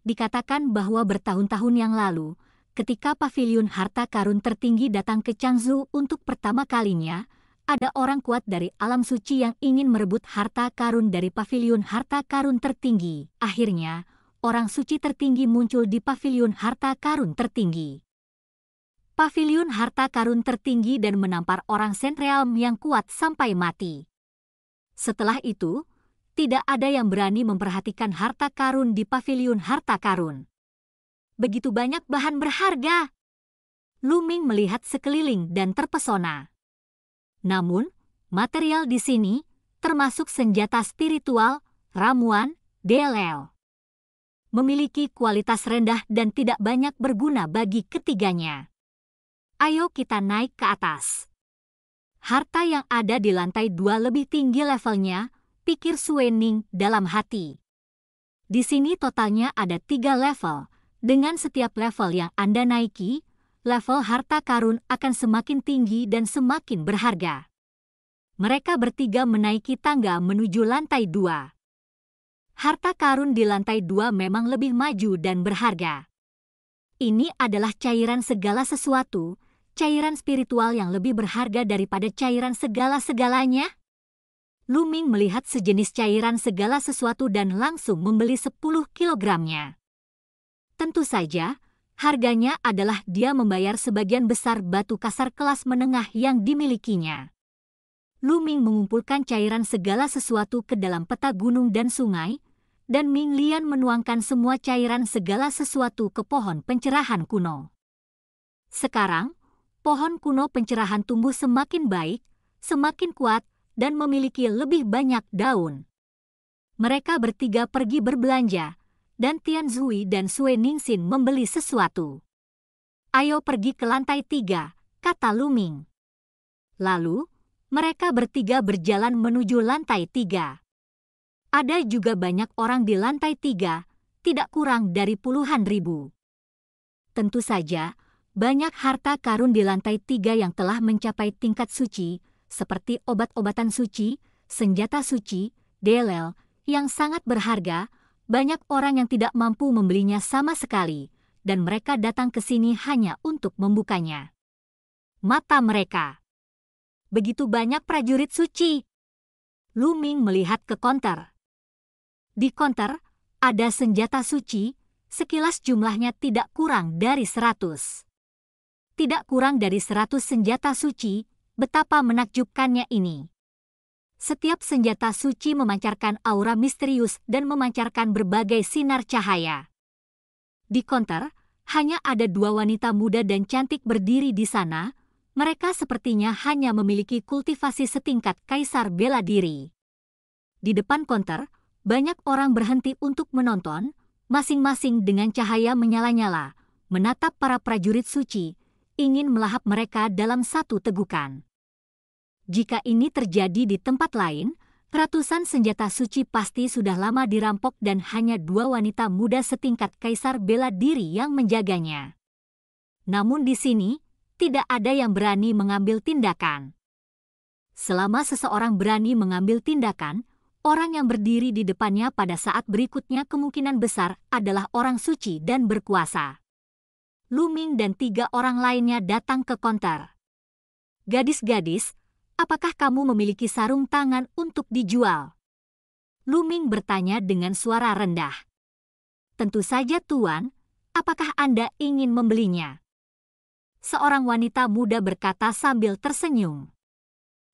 Dikatakan bahwa bertahun-tahun yang lalu, ketika pavilion harta karun tertinggi datang ke Changzhou untuk pertama kalinya, ada orang kuat dari alam suci yang ingin merebut harta karun dari pavilion harta karun tertinggi. Akhirnya, orang suci tertinggi muncul di pavilion harta karun tertinggi pavilion harta karun tertinggi dan menampar orang Senreal yang kuat sampai mati. Setelah itu, tidak ada yang berani memperhatikan harta karun di pavilion harta karun. Begitu banyak bahan berharga. Luming melihat sekeliling dan terpesona. Namun, material di sini, termasuk senjata spiritual, ramuan, dll, Memiliki kualitas rendah dan tidak banyak berguna bagi ketiganya. Ayo kita naik ke atas. Harta yang ada di lantai dua lebih tinggi levelnya, pikir Suening dalam hati. Di sini totalnya ada tiga level. Dengan setiap level yang Anda naiki, level harta karun akan semakin tinggi dan semakin berharga. Mereka bertiga menaiki tangga menuju lantai dua. Harta karun di lantai dua memang lebih maju dan berharga. Ini adalah cairan segala sesuatu cairan spiritual yang lebih berharga daripada cairan segala-segalanya? Luming melihat sejenis cairan segala sesuatu dan langsung membeli 10 kilogramnya. Tentu saja, harganya adalah dia membayar sebagian besar batu kasar kelas menengah yang dimilikinya. Luming mengumpulkan cairan segala sesuatu ke dalam peta gunung dan sungai, dan Ming Lian menuangkan semua cairan segala sesuatu ke pohon pencerahan kuno. Sekarang, pohon kuno pencerahan tumbuh semakin baik, semakin kuat, dan memiliki lebih banyak daun. Mereka bertiga pergi berbelanja, dan Tian Zui dan Sue Ningxin membeli sesuatu. Ayo pergi ke lantai tiga, kata Luming. Lalu, mereka bertiga berjalan menuju lantai tiga. Ada juga banyak orang di lantai tiga, tidak kurang dari puluhan ribu. Tentu saja, banyak harta karun di lantai tiga yang telah mencapai tingkat suci, seperti obat-obatan suci, senjata suci, delel, yang sangat berharga, banyak orang yang tidak mampu membelinya sama sekali, dan mereka datang ke sini hanya untuk membukanya. Mata mereka. Begitu banyak prajurit suci. Luming melihat ke konter. Di konter, ada senjata suci, sekilas jumlahnya tidak kurang dari seratus tidak kurang dari seratus senjata suci, betapa menakjubkannya ini. Setiap senjata suci memancarkan aura misterius dan memancarkan berbagai sinar cahaya. Di konter, hanya ada dua wanita muda dan cantik berdiri di sana, mereka sepertinya hanya memiliki kultivasi setingkat kaisar bela diri. Di depan konter, banyak orang berhenti untuk menonton, masing-masing dengan cahaya menyala-nyala, menatap para prajurit suci, ingin melahap mereka dalam satu tegukan. Jika ini terjadi di tempat lain, ratusan senjata suci pasti sudah lama dirampok dan hanya dua wanita muda setingkat kaisar bela diri yang menjaganya. Namun di sini, tidak ada yang berani mengambil tindakan. Selama seseorang berani mengambil tindakan, orang yang berdiri di depannya pada saat berikutnya kemungkinan besar adalah orang suci dan berkuasa. Luming dan tiga orang lainnya datang ke konter. Gadis-gadis, apakah kamu memiliki sarung tangan untuk dijual? Luming bertanya dengan suara rendah. Tentu saja tuan, apakah Anda ingin membelinya? Seorang wanita muda berkata sambil tersenyum.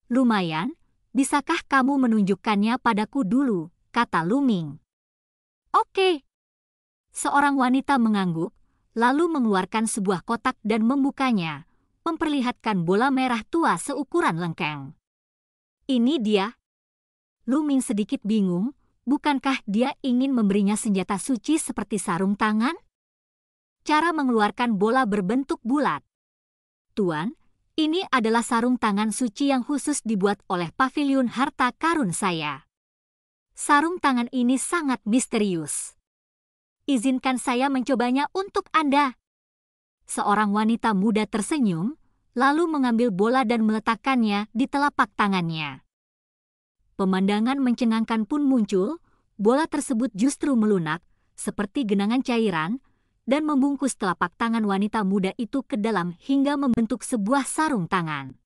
Lumayan, bisakah kamu menunjukkannya padaku dulu, kata Luming. Oke. Seorang wanita mengangguk, lalu mengeluarkan sebuah kotak dan membukanya, memperlihatkan bola merah tua seukuran lengkeng. Ini dia. Luming sedikit bingung, bukankah dia ingin memberinya senjata suci seperti sarung tangan? Cara mengeluarkan bola berbentuk bulat. Tuan, ini adalah sarung tangan suci yang khusus dibuat oleh pavilion harta karun saya. Sarung tangan ini sangat misterius izinkan saya mencobanya untuk Anda. Seorang wanita muda tersenyum, lalu mengambil bola dan meletakkannya di telapak tangannya. Pemandangan mencengangkan pun muncul, bola tersebut justru melunak, seperti genangan cairan, dan membungkus telapak tangan wanita muda itu ke dalam hingga membentuk sebuah sarung tangan.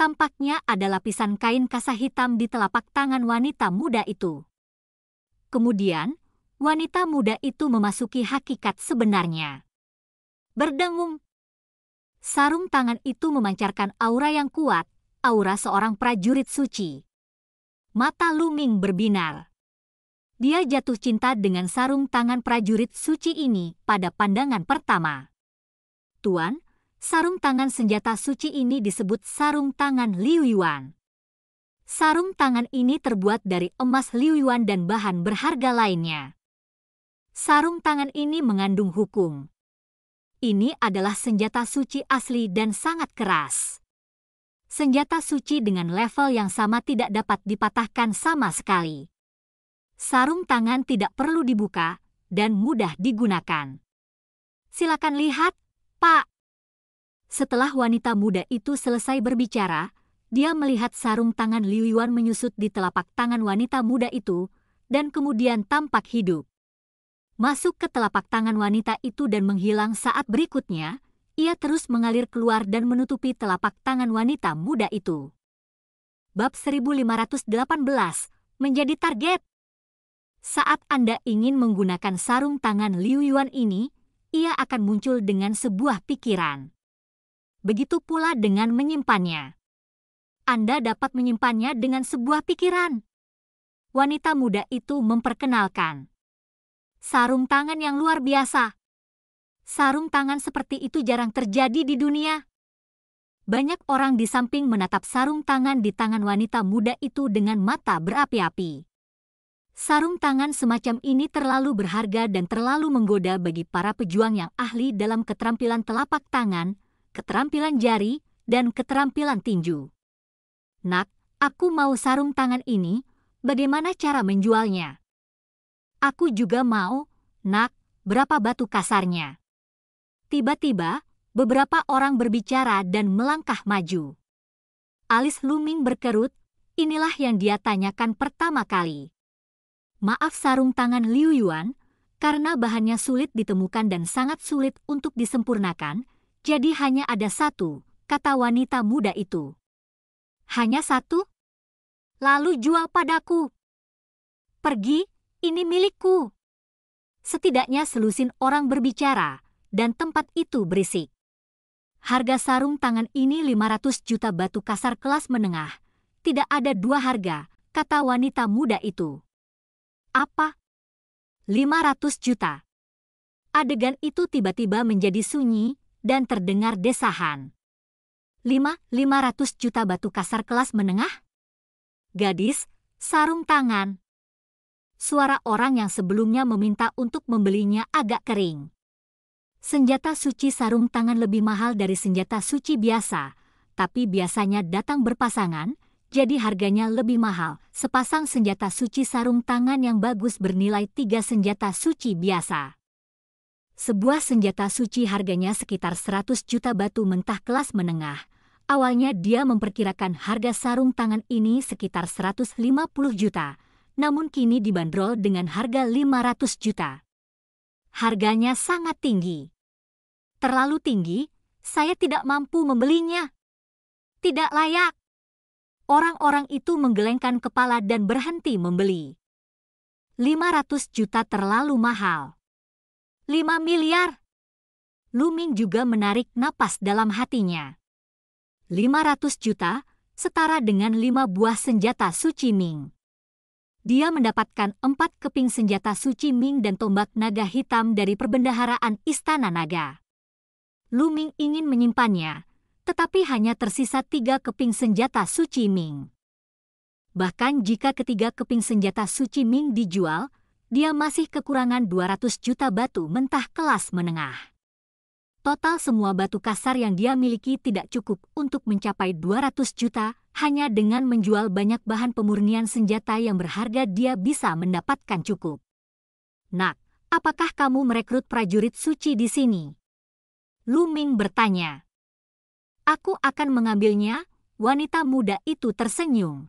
Tampaknya ada lapisan kain kasa hitam di telapak tangan wanita muda itu. Kemudian, wanita muda itu memasuki hakikat sebenarnya. Berdengung. Sarung tangan itu memancarkan aura yang kuat, aura seorang prajurit suci. Mata Luming berbinar. Dia jatuh cinta dengan sarung tangan prajurit suci ini pada pandangan pertama. Tuan, sarung tangan senjata suci ini disebut sarung tangan Liu Yuan. Sarung tangan ini terbuat dari emas Liu Yuan dan bahan berharga lainnya sarung tangan ini mengandung hukum. Ini adalah senjata suci asli dan sangat keras. Senjata suci dengan level yang sama tidak dapat dipatahkan sama sekali. Sarung tangan tidak perlu dibuka dan mudah digunakan. Silakan lihat, Pak. Setelah wanita muda itu selesai berbicara, dia melihat sarung tangan Liu Yuan menyusut di telapak tangan wanita muda itu dan kemudian tampak hidup masuk ke telapak tangan wanita itu dan menghilang saat berikutnya, ia terus mengalir keluar dan menutupi telapak tangan wanita muda itu. Bab 1518 menjadi target. Saat Anda ingin menggunakan sarung tangan Liu Yuan ini, ia akan muncul dengan sebuah pikiran. Begitu pula dengan menyimpannya. Anda dapat menyimpannya dengan sebuah pikiran. Wanita muda itu memperkenalkan sarung tangan yang luar biasa. Sarung tangan seperti itu jarang terjadi di dunia. Banyak orang di samping menatap sarung tangan di tangan wanita muda itu dengan mata berapi-api. Sarung tangan semacam ini terlalu berharga dan terlalu menggoda bagi para pejuang yang ahli dalam keterampilan telapak tangan, keterampilan jari, dan keterampilan tinju. Nak, aku mau sarung tangan ini, bagaimana cara menjualnya? Aku juga mau, nak, berapa batu kasarnya. Tiba-tiba, beberapa orang berbicara dan melangkah maju. Alis Luming berkerut, inilah yang dia tanyakan pertama kali. Maaf sarung tangan Liu Yuan, karena bahannya sulit ditemukan dan sangat sulit untuk disempurnakan, jadi hanya ada satu, kata wanita muda itu. Hanya satu? Lalu jual padaku. Pergi, ini milikku. Setidaknya selusin orang berbicara, dan tempat itu berisik. Harga sarung tangan ini 500 juta batu kasar kelas menengah. Tidak ada dua harga, kata wanita muda itu. Apa? 500 juta. Adegan itu tiba-tiba menjadi sunyi dan terdengar desahan. lima 500 juta batu kasar kelas menengah? Gadis, sarung tangan, suara orang yang sebelumnya meminta untuk membelinya agak kering. Senjata suci sarung tangan lebih mahal dari senjata suci biasa, tapi biasanya datang berpasangan, jadi harganya lebih mahal. Sepasang senjata suci sarung tangan yang bagus bernilai tiga senjata suci biasa. Sebuah senjata suci harganya sekitar 100 juta batu mentah kelas menengah. Awalnya dia memperkirakan harga sarung tangan ini sekitar 150 juta, namun kini dibanderol dengan harga 500 juta. Harganya sangat tinggi. Terlalu tinggi, saya tidak mampu membelinya. Tidak layak. Orang-orang itu menggelengkan kepala dan berhenti membeli. 500 juta terlalu mahal. 5 miliar. Luming juga menarik napas dalam hatinya. 500 juta setara dengan 5 buah senjata suci Ming dia mendapatkan empat keping senjata suci Ming dan tombak naga hitam dari perbendaharaan Istana Naga. Lu Ming ingin menyimpannya, tetapi hanya tersisa tiga keping senjata suci Ming. Bahkan jika ketiga keping senjata suci Ming dijual, dia masih kekurangan 200 juta batu mentah kelas menengah. Total semua batu kasar yang dia miliki tidak cukup untuk mencapai 200 juta hanya dengan menjual banyak bahan pemurnian senjata yang berharga dia bisa mendapatkan cukup. Nak, apakah kamu merekrut prajurit suci di sini? Luming bertanya. Aku akan mengambilnya, wanita muda itu tersenyum.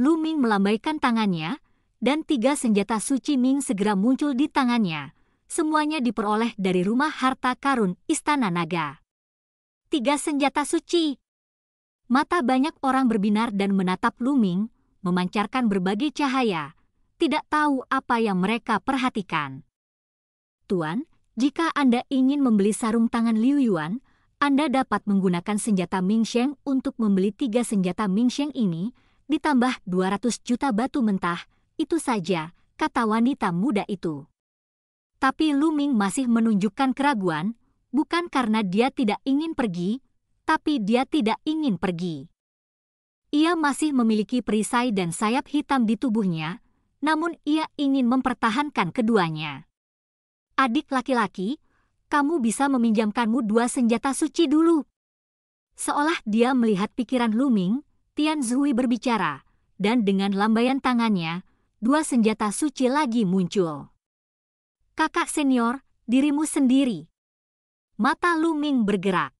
Luming melambaikan tangannya, dan tiga senjata suci Ming segera muncul di tangannya. Semuanya diperoleh dari rumah harta karun Istana Naga. Tiga senjata suci, Mata banyak orang berbinar dan menatap Luming, memancarkan berbagai cahaya. Tidak tahu apa yang mereka perhatikan. Tuan, jika Anda ingin membeli sarung tangan Liu Yuan, Anda dapat menggunakan senjata Ming Sheng untuk membeli tiga senjata Ming Sheng ini, ditambah 200 juta batu mentah, itu saja, kata wanita muda itu. Tapi Luming masih menunjukkan keraguan, bukan karena dia tidak ingin pergi, tapi dia tidak ingin pergi. Ia masih memiliki perisai dan sayap hitam di tubuhnya, namun ia ingin mempertahankan keduanya. Adik laki-laki, kamu bisa meminjamkanmu dua senjata suci dulu. Seolah dia melihat pikiran Luming, Tian Zui berbicara, dan dengan lambaian tangannya, dua senjata suci lagi muncul. Kakak senior, dirimu sendiri. Mata Luming bergerak.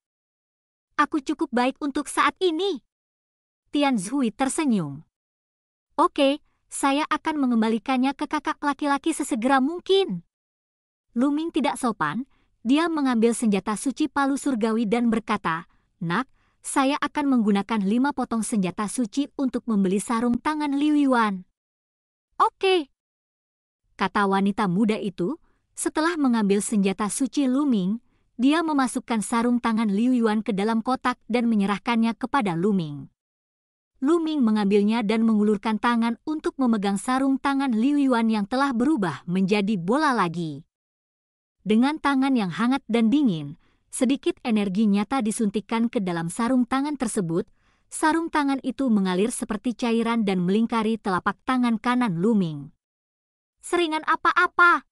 Aku cukup baik untuk saat ini. Tian Zhui tersenyum. Oke, saya akan mengembalikannya ke kakak laki-laki sesegera mungkin. Luming tidak sopan, dia mengambil senjata suci palu surgawi dan berkata, Nak, saya akan menggunakan lima potong senjata suci untuk membeli sarung tangan Liu Yuan. Oke, kata wanita muda itu setelah mengambil senjata suci Luming, dia memasukkan sarung tangan Liu Yuan ke dalam kotak dan menyerahkannya kepada Luming. Luming mengambilnya dan mengulurkan tangan untuk memegang sarung tangan Liu Yuan yang telah berubah menjadi bola lagi. Dengan tangan yang hangat dan dingin, sedikit energi nyata disuntikkan ke dalam sarung tangan tersebut. Sarung tangan itu mengalir seperti cairan dan melingkari telapak tangan kanan Luming. Seringan apa-apa?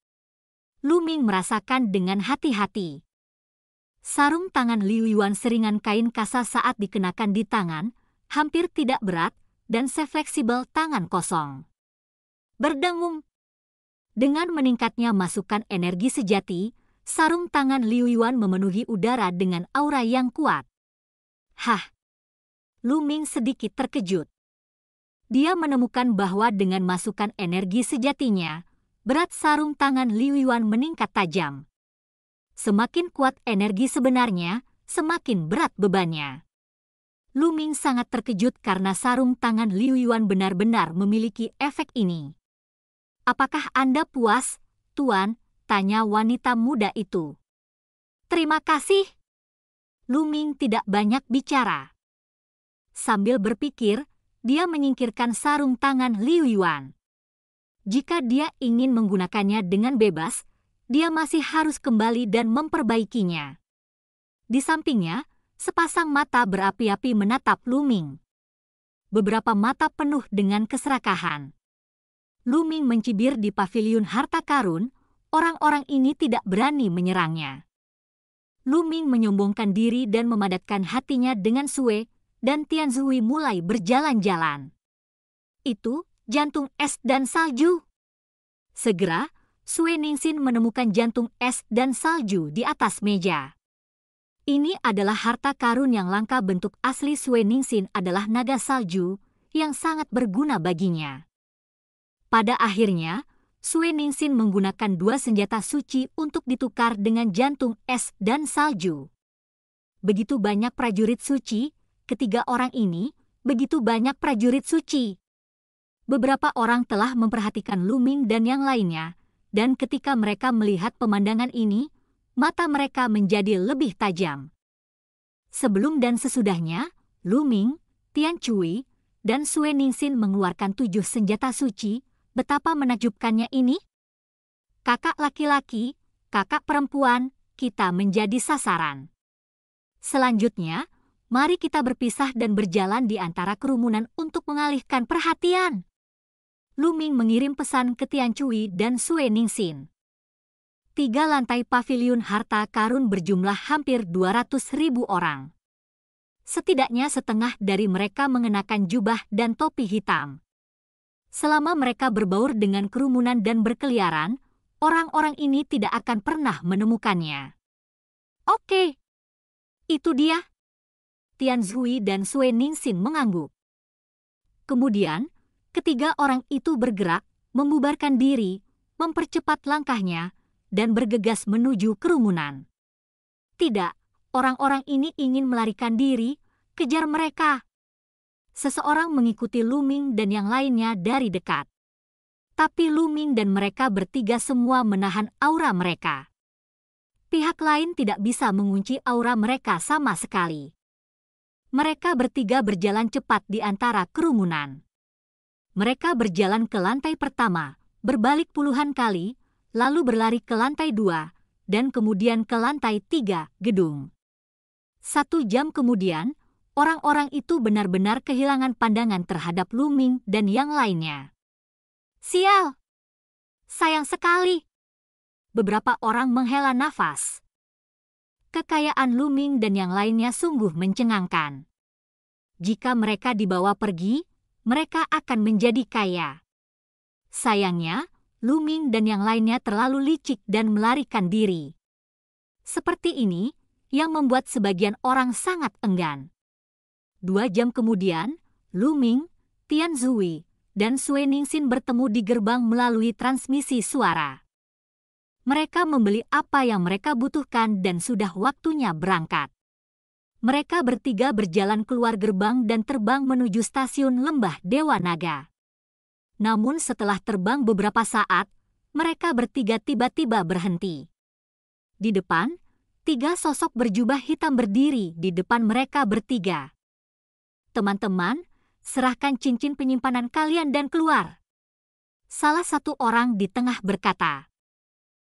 Luming merasakan dengan hati-hati. Sarung tangan Liu Yuan seringan kain kasa saat dikenakan di tangan, hampir tidak berat dan sefleksibel tangan kosong. Berdengung. Dengan meningkatnya masukan energi sejati, sarung tangan Liu Yuan memenuhi udara dengan aura yang kuat. Hah! Lu Ming sedikit terkejut. Dia menemukan bahwa dengan masukan energi sejatinya, berat sarung tangan Liu Yuan meningkat tajam. Semakin kuat energi sebenarnya, semakin berat bebannya. Luming sangat terkejut karena sarung tangan Liu Yuan benar-benar memiliki efek ini. Apakah Anda puas, Tuan? Tanya wanita muda itu. Terima kasih. Luming tidak banyak bicara. Sambil berpikir, dia menyingkirkan sarung tangan Liu Yuan. Jika dia ingin menggunakannya dengan bebas, dia masih harus kembali dan memperbaikinya. Di sampingnya, sepasang mata berapi-api menatap Luming. Beberapa mata penuh dengan keserakahan. Luming mencibir di pavilion harta karun, orang-orang ini tidak berani menyerangnya. Luming menyombongkan diri dan memadatkan hatinya dengan Sue, dan Tian Zui mulai berjalan-jalan. Itu jantung es dan salju. Segera, Sue Ningsin menemukan jantung es dan salju di atas meja. Ini adalah harta karun yang langka bentuk asli Sue Ningsin adalah naga salju yang sangat berguna baginya. Pada akhirnya, Sue Ningsin menggunakan dua senjata suci untuk ditukar dengan jantung es dan salju. Begitu banyak prajurit suci, ketiga orang ini, begitu banyak prajurit suci. Beberapa orang telah memperhatikan Luming dan yang lainnya, dan ketika mereka melihat pemandangan ini, mata mereka menjadi lebih tajam. Sebelum dan sesudahnya, Luming, Tian Cui, dan Sue Ningxin mengeluarkan tujuh senjata suci, betapa menakjubkannya ini. Kakak laki-laki, kakak perempuan, kita menjadi sasaran. Selanjutnya, mari kita berpisah dan berjalan di antara kerumunan untuk mengalihkan perhatian. Lu Ming mengirim pesan ke Tian Cui dan Sue Ningxin. Tiga lantai pavilion harta karun berjumlah hampir 200 ribu orang. Setidaknya setengah dari mereka mengenakan jubah dan topi hitam. Selama mereka berbaur dengan kerumunan dan berkeliaran, orang-orang ini tidak akan pernah menemukannya. Oke, itu dia. Tian Zhui dan Sue Ningxin mengangguk. Kemudian, ketiga orang itu bergerak, membubarkan diri, mempercepat langkahnya, dan bergegas menuju kerumunan. Tidak, orang-orang ini ingin melarikan diri, kejar mereka. Seseorang mengikuti Luming dan yang lainnya dari dekat. Tapi Luming dan mereka bertiga semua menahan aura mereka. Pihak lain tidak bisa mengunci aura mereka sama sekali mereka bertiga berjalan cepat di antara kerumunan. Mereka berjalan ke lantai pertama, berbalik puluhan kali, lalu berlari ke lantai dua, dan kemudian ke lantai tiga gedung. Satu jam kemudian, orang-orang itu benar-benar kehilangan pandangan terhadap Luming dan yang lainnya. Sial! Sayang sekali! Beberapa orang menghela nafas. Kekayaan Luming dan yang lainnya sungguh mencengangkan. Jika mereka dibawa pergi, mereka akan menjadi kaya. Sayangnya, Luming dan yang lainnya terlalu licik dan melarikan diri. Seperti ini, yang membuat sebagian orang sangat enggan. Dua jam kemudian, Luming, Tian Zui, dan Sui Ningxin bertemu di gerbang melalui transmisi suara. Mereka membeli apa yang mereka butuhkan dan sudah waktunya berangkat mereka bertiga berjalan keluar gerbang dan terbang menuju stasiun lembah Dewa Naga. Namun setelah terbang beberapa saat, mereka bertiga tiba-tiba berhenti. Di depan, tiga sosok berjubah hitam berdiri di depan mereka bertiga. Teman-teman, serahkan cincin penyimpanan kalian dan keluar. Salah satu orang di tengah berkata.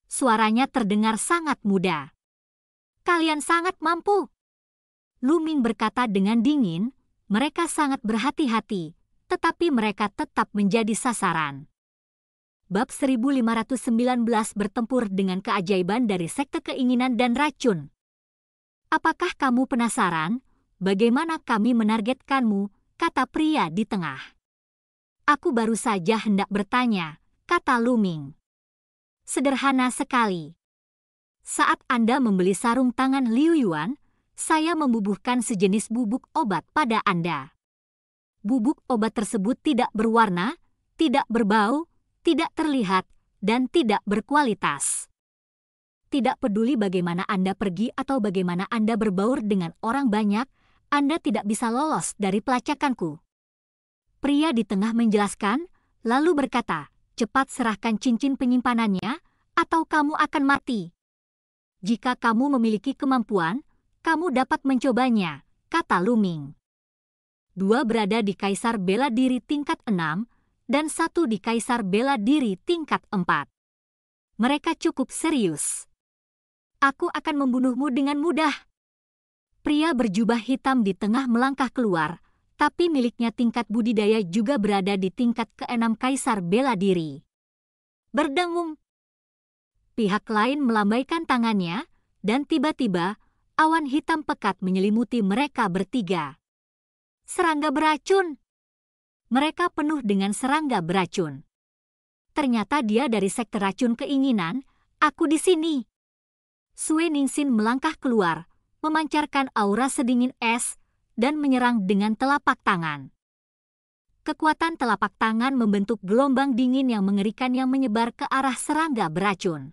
Suaranya terdengar sangat muda. Kalian sangat mampu, Ming berkata dengan dingin, mereka sangat berhati-hati, tetapi mereka tetap menjadi sasaran. Bab 1519 bertempur dengan keajaiban dari sekte keinginan dan racun. Apakah kamu penasaran bagaimana kami menargetkanmu? kata pria di tengah. Aku baru saja hendak bertanya, kata Luming. Sederhana sekali. Saat Anda membeli sarung tangan Liu Yuan, saya membubuhkan sejenis bubuk obat pada Anda. Bubuk obat tersebut tidak berwarna, tidak berbau, tidak terlihat, dan tidak berkualitas. Tidak peduli bagaimana Anda pergi atau bagaimana Anda berbaur dengan orang banyak, Anda tidak bisa lolos dari pelacakanku. Pria di tengah menjelaskan, lalu berkata, cepat serahkan cincin penyimpanannya, atau kamu akan mati. Jika kamu memiliki kemampuan, kamu dapat mencobanya, kata Luming. Dua berada di Kaisar Bela Diri tingkat Enam, dan satu di Kaisar Bela Diri tingkat Empat. Mereka cukup serius. Aku akan membunuhmu dengan mudah. Pria berjubah hitam di tengah melangkah keluar, tapi miliknya tingkat budidaya juga berada di tingkat keenam Kaisar Bela Diri. Berdengung. Pihak lain melambaikan tangannya, dan tiba-tiba awan hitam pekat menyelimuti mereka bertiga. Serangga beracun. Mereka penuh dengan serangga beracun. Ternyata dia dari sekte racun keinginan, aku di sini. Sue Ningsin melangkah keluar, memancarkan aura sedingin es, dan menyerang dengan telapak tangan kekuatan telapak tangan membentuk gelombang dingin yang mengerikan yang menyebar ke arah serangga beracun.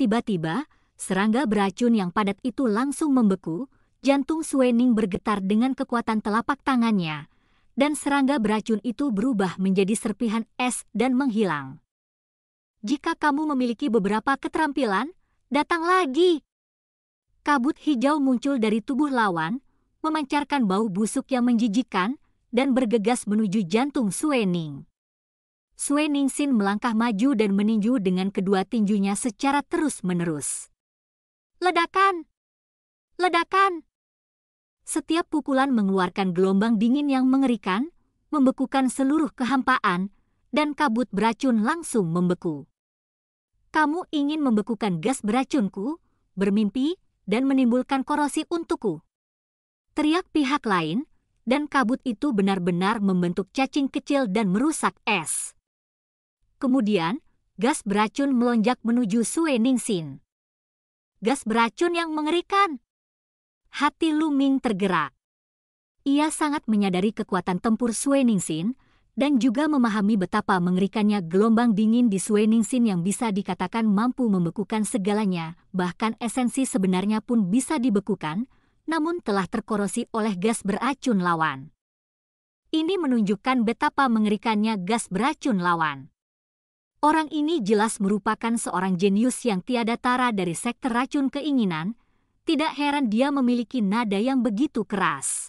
Tiba-tiba, Serangga beracun yang padat itu langsung membeku, jantung Suening bergetar dengan kekuatan telapak tangannya, dan serangga beracun itu berubah menjadi serpihan es dan menghilang. Jika kamu memiliki beberapa keterampilan, datang lagi. Kabut hijau muncul dari tubuh lawan, memancarkan bau busuk yang menjijikan, dan bergegas menuju jantung Suening. Suening Sin melangkah maju dan meninju dengan kedua tinjunya secara terus-menerus. Ledakan! Ledakan! Setiap pukulan mengeluarkan gelombang dingin yang mengerikan, membekukan seluruh kehampaan, dan kabut beracun langsung membeku. Kamu ingin membekukan gas beracunku, bermimpi, dan menimbulkan korosi untukku. Teriak pihak lain, dan kabut itu benar-benar membentuk cacing kecil dan merusak es. Kemudian, gas beracun melonjak menuju Sue Ningxin gas beracun yang mengerikan. Hati Luming tergerak. Ia sangat menyadari kekuatan tempur Sueningsin dan juga memahami betapa mengerikannya gelombang dingin di Sueningsin yang bisa dikatakan mampu membekukan segalanya, bahkan esensi sebenarnya pun bisa dibekukan, namun telah terkorosi oleh gas beracun lawan. Ini menunjukkan betapa mengerikannya gas beracun lawan. Orang ini jelas merupakan seorang jenius yang tiada tara dari sektor racun keinginan. Tidak heran dia memiliki nada yang begitu keras.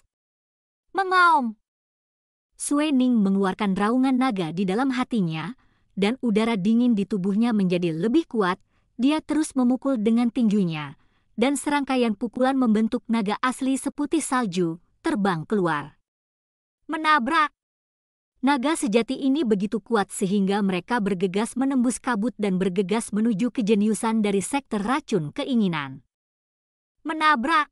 Mengaum! Suening mengeluarkan raungan naga di dalam hatinya, dan udara dingin di tubuhnya menjadi lebih kuat. Dia terus memukul dengan tinjunya, dan serangkaian pukulan membentuk naga asli seputih salju terbang keluar. Menabrak! Naga sejati ini begitu kuat sehingga mereka bergegas menembus kabut dan bergegas menuju kejeniusan dari sektor racun keinginan. Menabrak!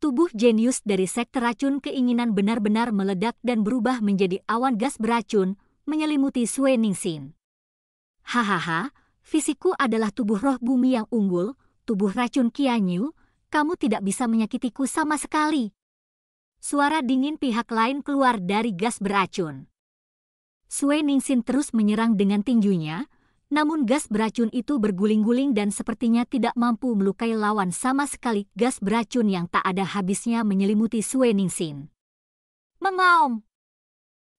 Tubuh jenius dari sektor racun keinginan benar-benar meledak dan berubah menjadi awan gas beracun, menyelimuti Sueningsin. Hahaha, fisikku adalah tubuh roh bumi yang unggul, tubuh racun Kianyu, kamu tidak bisa menyakitiku sama sekali. Suara dingin pihak lain keluar dari gas beracun. Sui Ningsin terus menyerang dengan tinjunya, namun gas beracun itu berguling-guling dan sepertinya tidak mampu melukai lawan sama sekali gas beracun yang tak ada habisnya menyelimuti Sueningsin. Mengaum!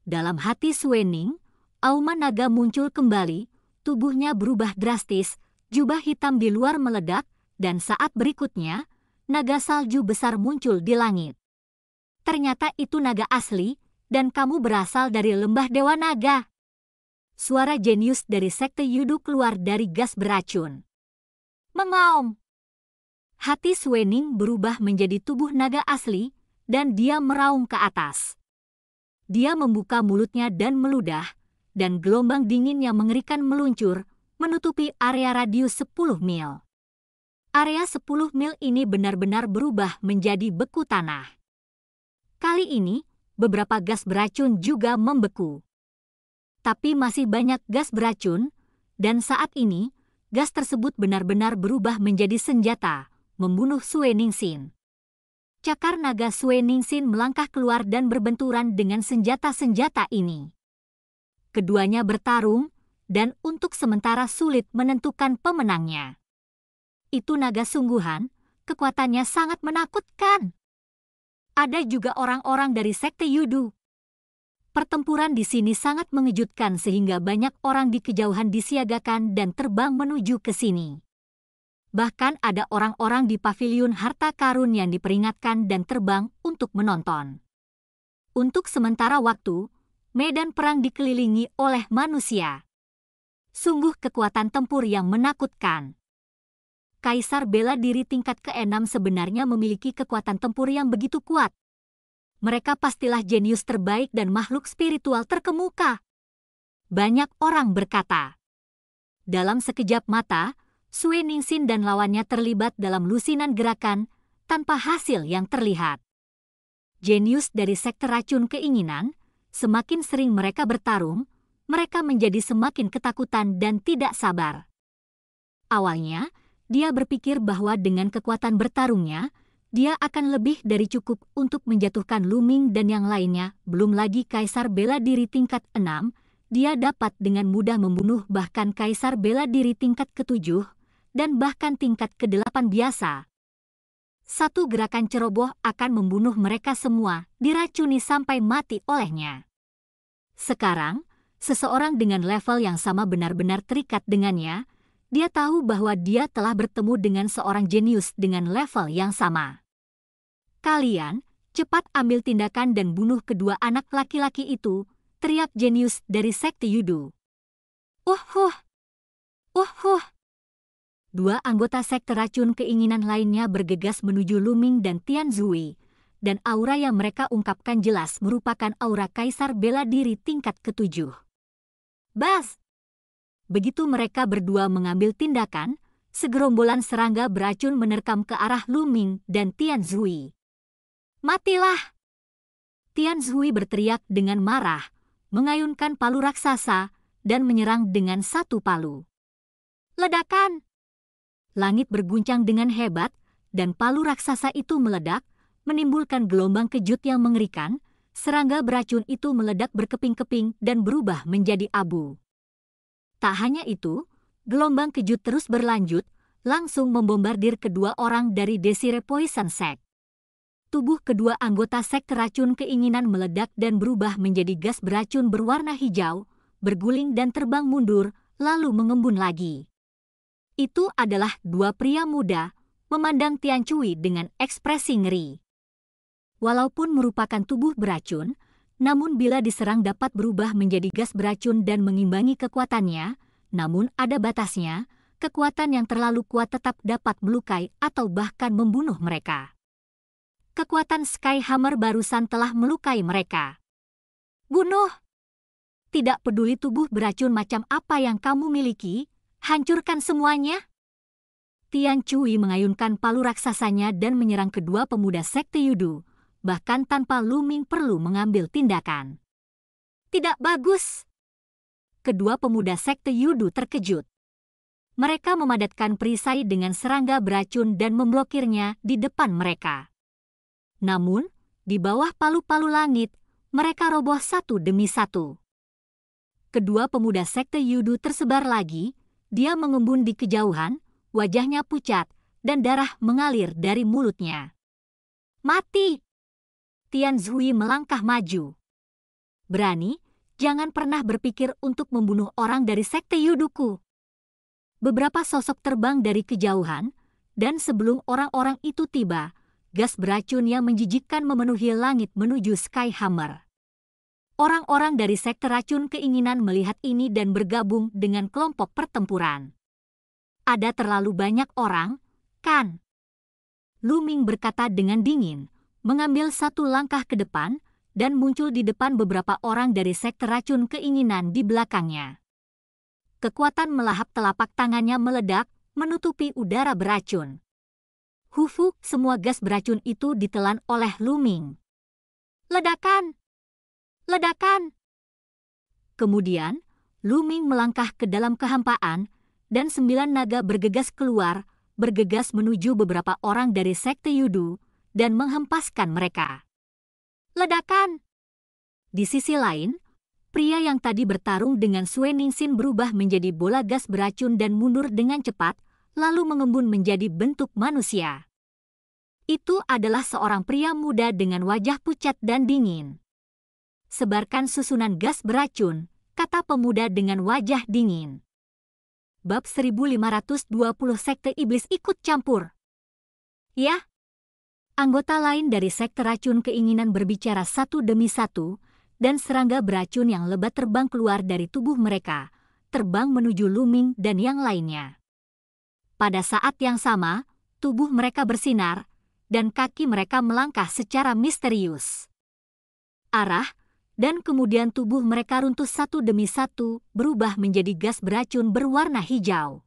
Dalam hati Suening, Auma Naga muncul kembali, tubuhnya berubah drastis, jubah hitam di luar meledak, dan saat berikutnya, naga salju besar muncul di langit. Ternyata itu naga asli, dan kamu berasal dari lembah Dewa Naga. Suara jenius dari sekte Yudu keluar dari gas beracun. Mengaum. Hati Swening berubah menjadi tubuh naga asli, dan dia meraung ke atas. Dia membuka mulutnya dan meludah, dan gelombang dingin yang mengerikan meluncur, menutupi area radius 10 mil. Area 10 mil ini benar-benar berubah menjadi beku tanah. Kali ini, beberapa gas beracun juga membeku. Tapi masih banyak gas beracun, dan saat ini, gas tersebut benar-benar berubah menjadi senjata, membunuh Sue Ningxin. Cakar naga Sue Ningxin melangkah keluar dan berbenturan dengan senjata-senjata ini. Keduanya bertarung, dan untuk sementara sulit menentukan pemenangnya. Itu naga sungguhan, kekuatannya sangat menakutkan ada juga orang-orang dari sekte Yudu. Pertempuran di sini sangat mengejutkan sehingga banyak orang di kejauhan disiagakan dan terbang menuju ke sini. Bahkan ada orang-orang di pavilion harta karun yang diperingatkan dan terbang untuk menonton. Untuk sementara waktu, medan perang dikelilingi oleh manusia. Sungguh kekuatan tempur yang menakutkan. Kaisar bela diri tingkat ke-6 sebenarnya memiliki kekuatan tempur yang begitu kuat. Mereka pastilah jenius terbaik dan makhluk spiritual terkemuka. Banyak orang berkata. Dalam sekejap mata, Sui Ningxin dan lawannya terlibat dalam lusinan gerakan tanpa hasil yang terlihat. Jenius dari sektor racun keinginan, semakin sering mereka bertarung, mereka menjadi semakin ketakutan dan tidak sabar. Awalnya, dia berpikir bahwa dengan kekuatan bertarungnya, dia akan lebih dari cukup untuk menjatuhkan Luming dan yang lainnya. Belum lagi Kaisar Bela Diri tingkat 6, dia dapat dengan mudah membunuh bahkan Kaisar Bela Diri tingkat ke-7 dan bahkan tingkat ke-8 biasa. Satu gerakan ceroboh akan membunuh mereka semua, diracuni sampai mati olehnya. Sekarang, seseorang dengan level yang sama benar-benar terikat dengannya, dia tahu bahwa dia telah bertemu dengan seorang jenius dengan level yang sama. Kalian, cepat ambil tindakan dan bunuh kedua anak laki-laki itu, teriak jenius dari sekte Yudu. Uhuh, uhuh. Dua anggota sekte racun keinginan lainnya bergegas menuju Luming dan Tian Zui, dan aura yang mereka ungkapkan jelas merupakan aura kaisar bela diri tingkat ketujuh. Bas! Begitu mereka berdua mengambil tindakan, segerombolan serangga beracun menerkam ke arah Lu Ming dan Tian Zui. Matilah! Tian Zui berteriak dengan marah, mengayunkan palu raksasa dan menyerang dengan satu palu. Ledakan! Langit berguncang dengan hebat dan palu raksasa itu meledak, menimbulkan gelombang kejut yang mengerikan, serangga beracun itu meledak berkeping-keping dan berubah menjadi abu. Tak hanya itu, gelombang kejut terus berlanjut, langsung membombardir kedua orang dari Desire Poison Sek. Tubuh kedua anggota sek teracun keinginan meledak dan berubah menjadi gas beracun berwarna hijau, berguling dan terbang mundur, lalu mengembun lagi. Itu adalah dua pria muda, memandang Tian Cui dengan ekspresi ngeri. Walaupun merupakan tubuh beracun, namun bila diserang dapat berubah menjadi gas beracun dan mengimbangi kekuatannya, namun ada batasnya, kekuatan yang terlalu kuat tetap dapat melukai atau bahkan membunuh mereka. Kekuatan Skyhammer barusan telah melukai mereka. Bunuh! Tidak peduli tubuh beracun macam apa yang kamu miliki, hancurkan semuanya. Tian Cui mengayunkan palu raksasanya dan menyerang kedua pemuda sekte Yudu, bahkan tanpa Luming perlu mengambil tindakan. Tidak bagus. Kedua pemuda sekte Yudu terkejut. Mereka memadatkan perisai dengan serangga beracun dan memblokirnya di depan mereka. Namun, di bawah palu-palu langit, mereka roboh satu demi satu. Kedua pemuda sekte Yudu tersebar lagi, dia mengembun di kejauhan, wajahnya pucat, dan darah mengalir dari mulutnya. Mati! Tian Zhui melangkah maju. Berani, jangan pernah berpikir untuk membunuh orang dari sekte Yuduku. Beberapa sosok terbang dari kejauhan, dan sebelum orang-orang itu tiba, gas beracun yang menjijikkan memenuhi langit menuju Sky Hammer. Orang-orang dari sekte racun keinginan melihat ini dan bergabung dengan kelompok pertempuran. Ada terlalu banyak orang, kan? Luming berkata dengan dingin, mengambil satu langkah ke depan dan muncul di depan beberapa orang dari sekte racun keinginan di belakangnya. Kekuatan melahap telapak tangannya meledak, menutupi udara beracun. Hufu, semua gas beracun itu ditelan oleh Luming. Ledakan! Ledakan! Kemudian, Luming melangkah ke dalam kehampaan, dan sembilan naga bergegas keluar, bergegas menuju beberapa orang dari Sekte Yudu, dan menghempaskan mereka. Ledakan! Di sisi lain, pria yang tadi bertarung dengan Ningxin berubah menjadi bola gas beracun dan mundur dengan cepat, lalu mengembun menjadi bentuk manusia. Itu adalah seorang pria muda dengan wajah pucat dan dingin. Sebarkan susunan gas beracun, kata pemuda dengan wajah dingin. Bab 1520 Sekte Iblis ikut campur. Ya, Anggota lain dari sekte racun keinginan berbicara satu demi satu, dan serangga beracun yang lebat terbang keluar dari tubuh mereka, terbang menuju Luming dan yang lainnya. Pada saat yang sama, tubuh mereka bersinar, dan kaki mereka melangkah secara misterius. Arah, dan kemudian tubuh mereka runtuh satu demi satu, berubah menjadi gas beracun berwarna hijau.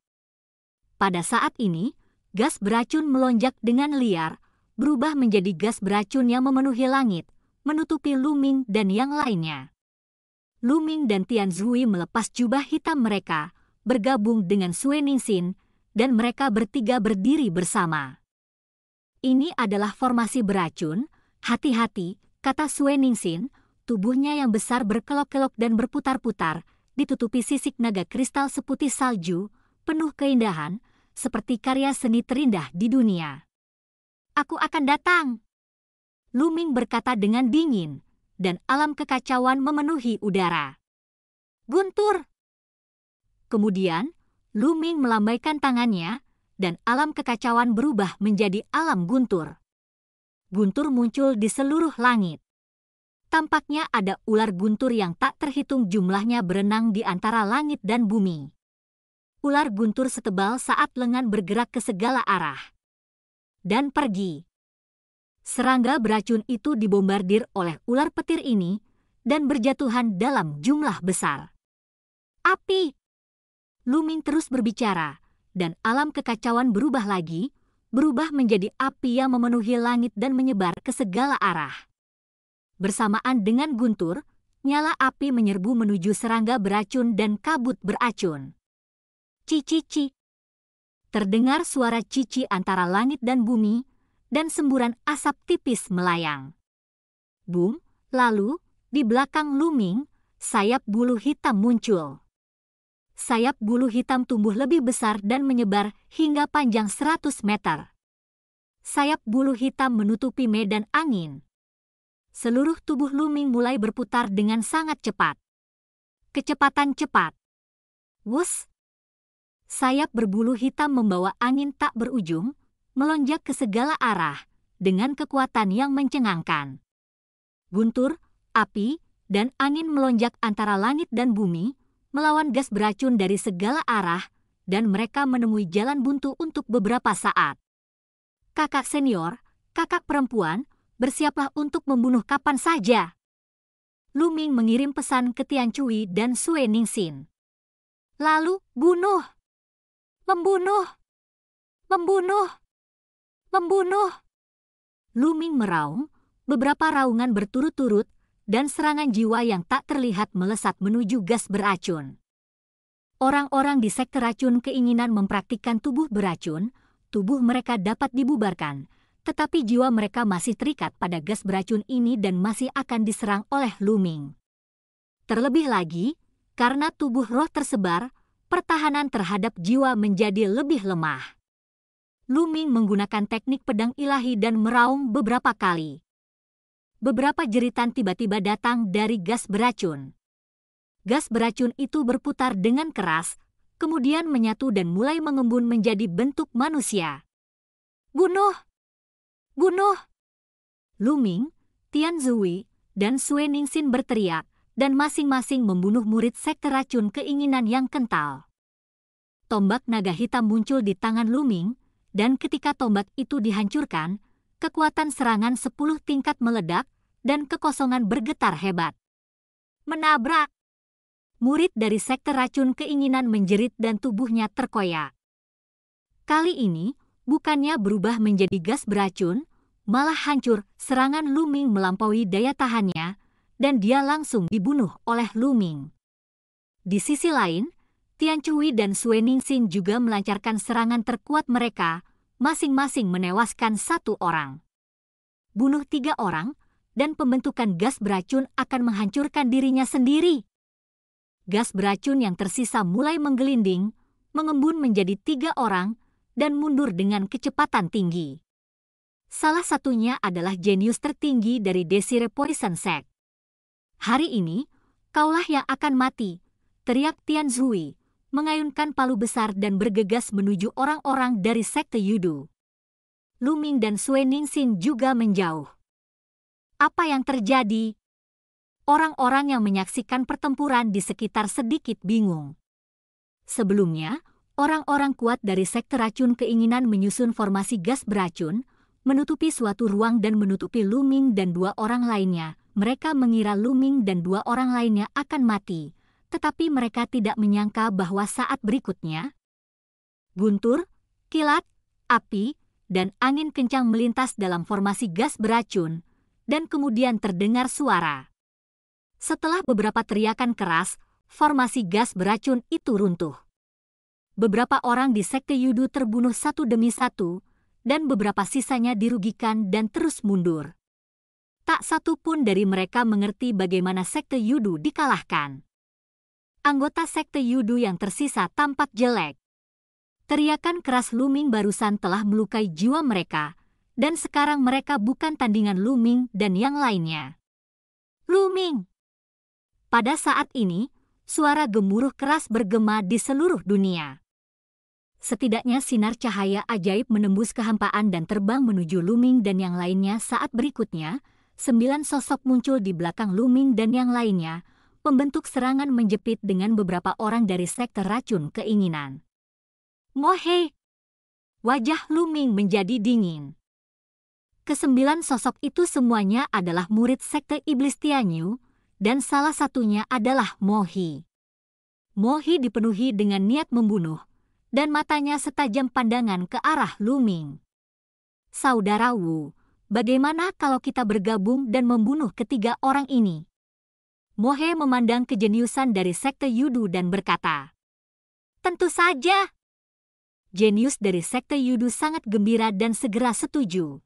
Pada saat ini, gas beracun melonjak dengan liar, berubah menjadi gas beracun yang memenuhi langit, menutupi Luming dan yang lainnya. Luming dan Tian Zui melepas jubah hitam mereka, bergabung dengan Sueningsin, dan mereka bertiga berdiri bersama. Ini adalah formasi beracun, hati-hati, kata Sueningsin, tubuhnya yang besar berkelok-kelok dan berputar-putar, ditutupi sisik naga kristal seputih salju, penuh keindahan, seperti karya seni terindah di dunia aku akan datang. Luming berkata dengan dingin, dan alam kekacauan memenuhi udara. Guntur! Kemudian, Luming melambaikan tangannya, dan alam kekacauan berubah menjadi alam guntur. Guntur muncul di seluruh langit. Tampaknya ada ular guntur yang tak terhitung jumlahnya berenang di antara langit dan bumi. Ular guntur setebal saat lengan bergerak ke segala arah dan pergi. Serangga beracun itu dibombardir oleh ular petir ini dan berjatuhan dalam jumlah besar. Api! Luming terus berbicara, dan alam kekacauan berubah lagi, berubah menjadi api yang memenuhi langit dan menyebar ke segala arah. Bersamaan dengan guntur, nyala api menyerbu menuju serangga beracun dan kabut beracun. Cici-ci, terdengar suara cici antara langit dan bumi, dan semburan asap tipis melayang. Boom, lalu, di belakang Luming, sayap bulu hitam muncul. Sayap bulu hitam tumbuh lebih besar dan menyebar hingga panjang 100 meter. Sayap bulu hitam menutupi medan angin. Seluruh tubuh Luming mulai berputar dengan sangat cepat. Kecepatan cepat. Wus, sayap berbulu hitam membawa angin tak berujung, melonjak ke segala arah dengan kekuatan yang mencengangkan. Guntur, api, dan angin melonjak antara langit dan bumi, melawan gas beracun dari segala arah, dan mereka menemui jalan buntu untuk beberapa saat. Kakak senior, kakak perempuan, bersiaplah untuk membunuh kapan saja. Luming mengirim pesan ke Tian Cui dan Sue Ningxin. Lalu, bunuh! Membunuh! Membunuh! Membunuh! Luming meraung, beberapa raungan berturut-turut, dan serangan jiwa yang tak terlihat melesat menuju gas beracun. Orang-orang di sektor racun keinginan mempraktikkan tubuh beracun, tubuh mereka dapat dibubarkan, tetapi jiwa mereka masih terikat pada gas beracun ini dan masih akan diserang oleh Luming. Terlebih lagi, karena tubuh roh tersebar, pertahanan terhadap jiwa menjadi lebih lemah. Luming menggunakan teknik pedang ilahi dan meraung beberapa kali. Beberapa jeritan tiba-tiba datang dari gas beracun. Gas beracun itu berputar dengan keras, kemudian menyatu dan mulai mengembun menjadi bentuk manusia. Bunuh! Bunuh! Luming, Tian Zui, dan Sui Ningsin berteriak, dan masing-masing membunuh murid sekte racun keinginan yang kental. Tombak naga hitam muncul di tangan Luming, dan ketika tombak itu dihancurkan, kekuatan serangan sepuluh tingkat meledak dan kekosongan bergetar hebat. Menabrak! Murid dari sekte racun keinginan menjerit dan tubuhnya terkoyak. Kali ini, bukannya berubah menjadi gas beracun, malah hancur, serangan Luming melampaui daya tahannya, dan dia langsung dibunuh oleh Lu Ming. Di sisi lain, Tian Cui dan Sue Ningxin juga melancarkan serangan terkuat mereka, masing-masing menewaskan satu orang. Bunuh tiga orang, dan pembentukan gas beracun akan menghancurkan dirinya sendiri. Gas beracun yang tersisa mulai menggelinding, mengembun menjadi tiga orang, dan mundur dengan kecepatan tinggi. Salah satunya adalah jenius tertinggi dari Desire Poison Sect. Hari ini, kaulah yang akan mati, teriak Tian Zhui, mengayunkan palu besar dan bergegas menuju orang-orang dari sekte Yudu. Luming dan Sui Ningxin juga menjauh. Apa yang terjadi? Orang-orang yang menyaksikan pertempuran di sekitar sedikit bingung. Sebelumnya, orang-orang kuat dari sekte racun keinginan menyusun formasi gas beracun, menutupi suatu ruang dan menutupi Luming dan dua orang lainnya, mereka mengira Luming dan dua orang lainnya akan mati, tetapi mereka tidak menyangka bahwa saat berikutnya, guntur, kilat, api, dan angin kencang melintas dalam formasi gas beracun, dan kemudian terdengar suara. Setelah beberapa teriakan keras, formasi gas beracun itu runtuh. Beberapa orang di Sekte Yudu terbunuh satu demi satu, dan beberapa sisanya dirugikan dan terus mundur tak satu pun dari mereka mengerti bagaimana sekte Yudu dikalahkan. Anggota sekte Yudu yang tersisa tampak jelek. Teriakan keras Luming barusan telah melukai jiwa mereka, dan sekarang mereka bukan tandingan Luming dan yang lainnya. Luming! Pada saat ini, suara gemuruh keras bergema di seluruh dunia. Setidaknya sinar cahaya ajaib menembus kehampaan dan terbang menuju Luming dan yang lainnya saat berikutnya, sembilan sosok muncul di belakang Luming dan yang lainnya, pembentuk serangan menjepit dengan beberapa orang dari sektor racun keinginan. Mohe! Wajah Luming menjadi dingin. Kesembilan sosok itu semuanya adalah murid sekte iblis Tianyu, dan salah satunya adalah Mohi. Mohi dipenuhi dengan niat membunuh, dan matanya setajam pandangan ke arah Luming. Saudara Wu, bagaimana kalau kita bergabung dan membunuh ketiga orang ini? Mohe memandang kejeniusan dari sekte Yudu dan berkata, Tentu saja. Jenius dari sekte Yudu sangat gembira dan segera setuju.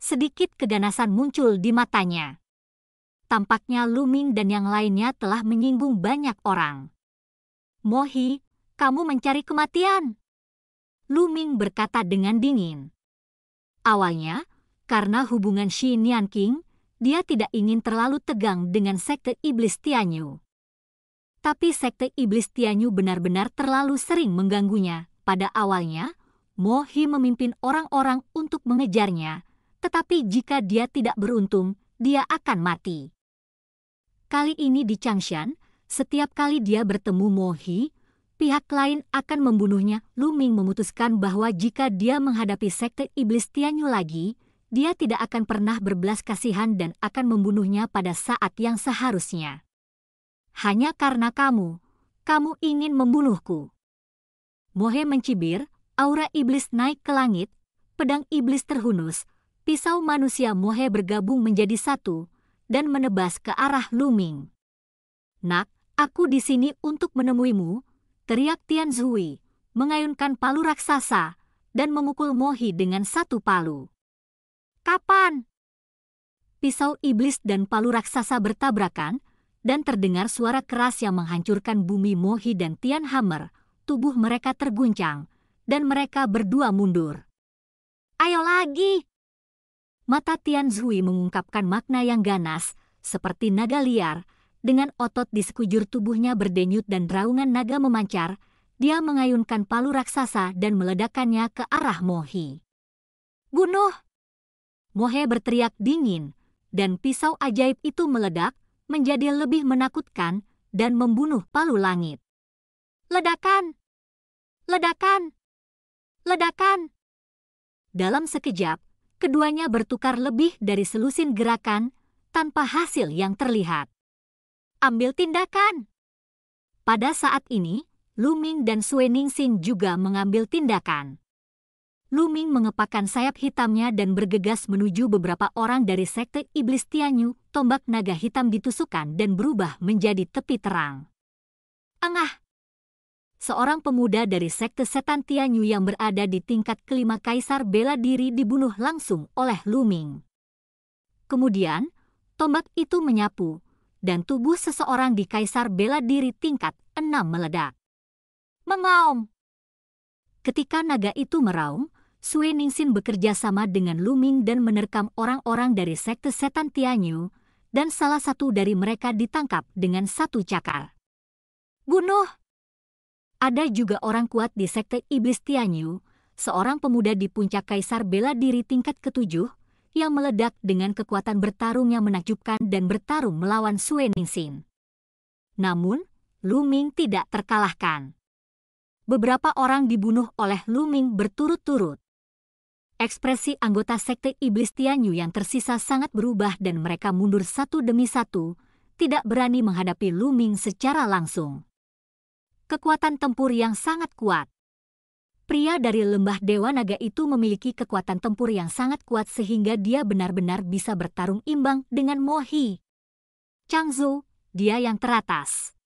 Sedikit keganasan muncul di matanya. Tampaknya Luming dan yang lainnya telah menyinggung banyak orang. Mohi, kamu mencari kematian. Luming berkata dengan dingin. Awalnya, karena hubungan Shi Nianqing, dia tidak ingin terlalu tegang dengan sekte iblis Tianyu. Tapi sekte iblis Tianyu benar-benar terlalu sering mengganggunya. Pada awalnya, Mo Hi memimpin orang-orang untuk mengejarnya, tetapi jika dia tidak beruntung, dia akan mati. Kali ini di Changshan, setiap kali dia bertemu Mo Hi, pihak lain akan membunuhnya. Luming memutuskan bahwa jika dia menghadapi sekte iblis Tianyu lagi, dia tidak akan pernah berbelas kasihan dan akan membunuhnya pada saat yang seharusnya. Hanya karena kamu, kamu ingin membunuhku. Mohe mencibir, aura iblis naik ke langit, pedang iblis terhunus, pisau manusia Mohe bergabung menjadi satu, dan menebas ke arah Luming. Nak, aku di sini untuk menemuimu, teriak Tian Zui, mengayunkan palu raksasa, dan memukul Mohi dengan satu palu. Kapan? Pisau iblis dan palu raksasa bertabrakan, dan terdengar suara keras yang menghancurkan bumi Mohi dan Tian Hammer. Tubuh mereka terguncang, dan mereka berdua mundur. Ayo lagi! Mata Tian Zui mengungkapkan makna yang ganas, seperti naga liar, dengan otot di sekujur tubuhnya berdenyut dan raungan naga memancar, dia mengayunkan palu raksasa dan meledakannya ke arah Mohi. Bunuh! Mohe berteriak dingin, dan pisau ajaib itu meledak, menjadi lebih menakutkan dan membunuh palu langit. Ledakan! Ledakan! Ledakan! Dalam sekejap, keduanya bertukar lebih dari selusin gerakan tanpa hasil yang terlihat. Ambil tindakan! Pada saat ini, Luming dan Sueningsing juga mengambil tindakan. Luming mengepakkan sayap hitamnya dan bergegas menuju beberapa orang dari sekte iblis Tianyu, tombak naga hitam ditusukkan dan berubah menjadi tepi terang. Angah! Seorang pemuda dari sekte setan Tianyu yang berada di tingkat kelima kaisar bela diri dibunuh langsung oleh Luming. Kemudian, tombak itu menyapu, dan tubuh seseorang di kaisar bela diri tingkat enam meledak. Mengaum! Ketika naga itu meraung, Sui Ningsin bekerja sama dengan Luming dan menerkam orang-orang dari sekte setan Tianyu, dan salah satu dari mereka ditangkap dengan satu cakar. Bunuh! Ada juga orang kuat di sekte iblis Tianyu, seorang pemuda di puncak kaisar bela diri tingkat ketujuh, yang meledak dengan kekuatan bertarung yang menakjubkan dan bertarung melawan Sui Ningsin. Namun, Luming tidak terkalahkan. Beberapa orang dibunuh oleh Luming berturut-turut. Ekspresi anggota sekte iblis Tianyu yang tersisa sangat berubah dan mereka mundur satu demi satu, tidak berani menghadapi Luming secara langsung. Kekuatan tempur yang sangat kuat. Pria dari lembah Dewa Naga itu memiliki kekuatan tempur yang sangat kuat sehingga dia benar-benar bisa bertarung imbang dengan Mohi. Changzu, dia yang teratas.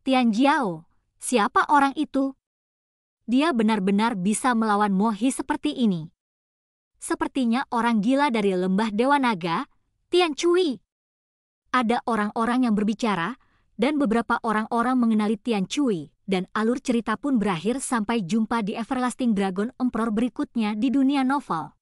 Tian Jiao, siapa orang itu? Dia benar-benar bisa melawan Mohi seperti ini sepertinya orang gila dari lembah Dewa Naga, Tian Cui. Ada orang-orang yang berbicara, dan beberapa orang-orang mengenali Tian Cui, dan alur cerita pun berakhir sampai jumpa di Everlasting Dragon Emperor berikutnya di dunia novel.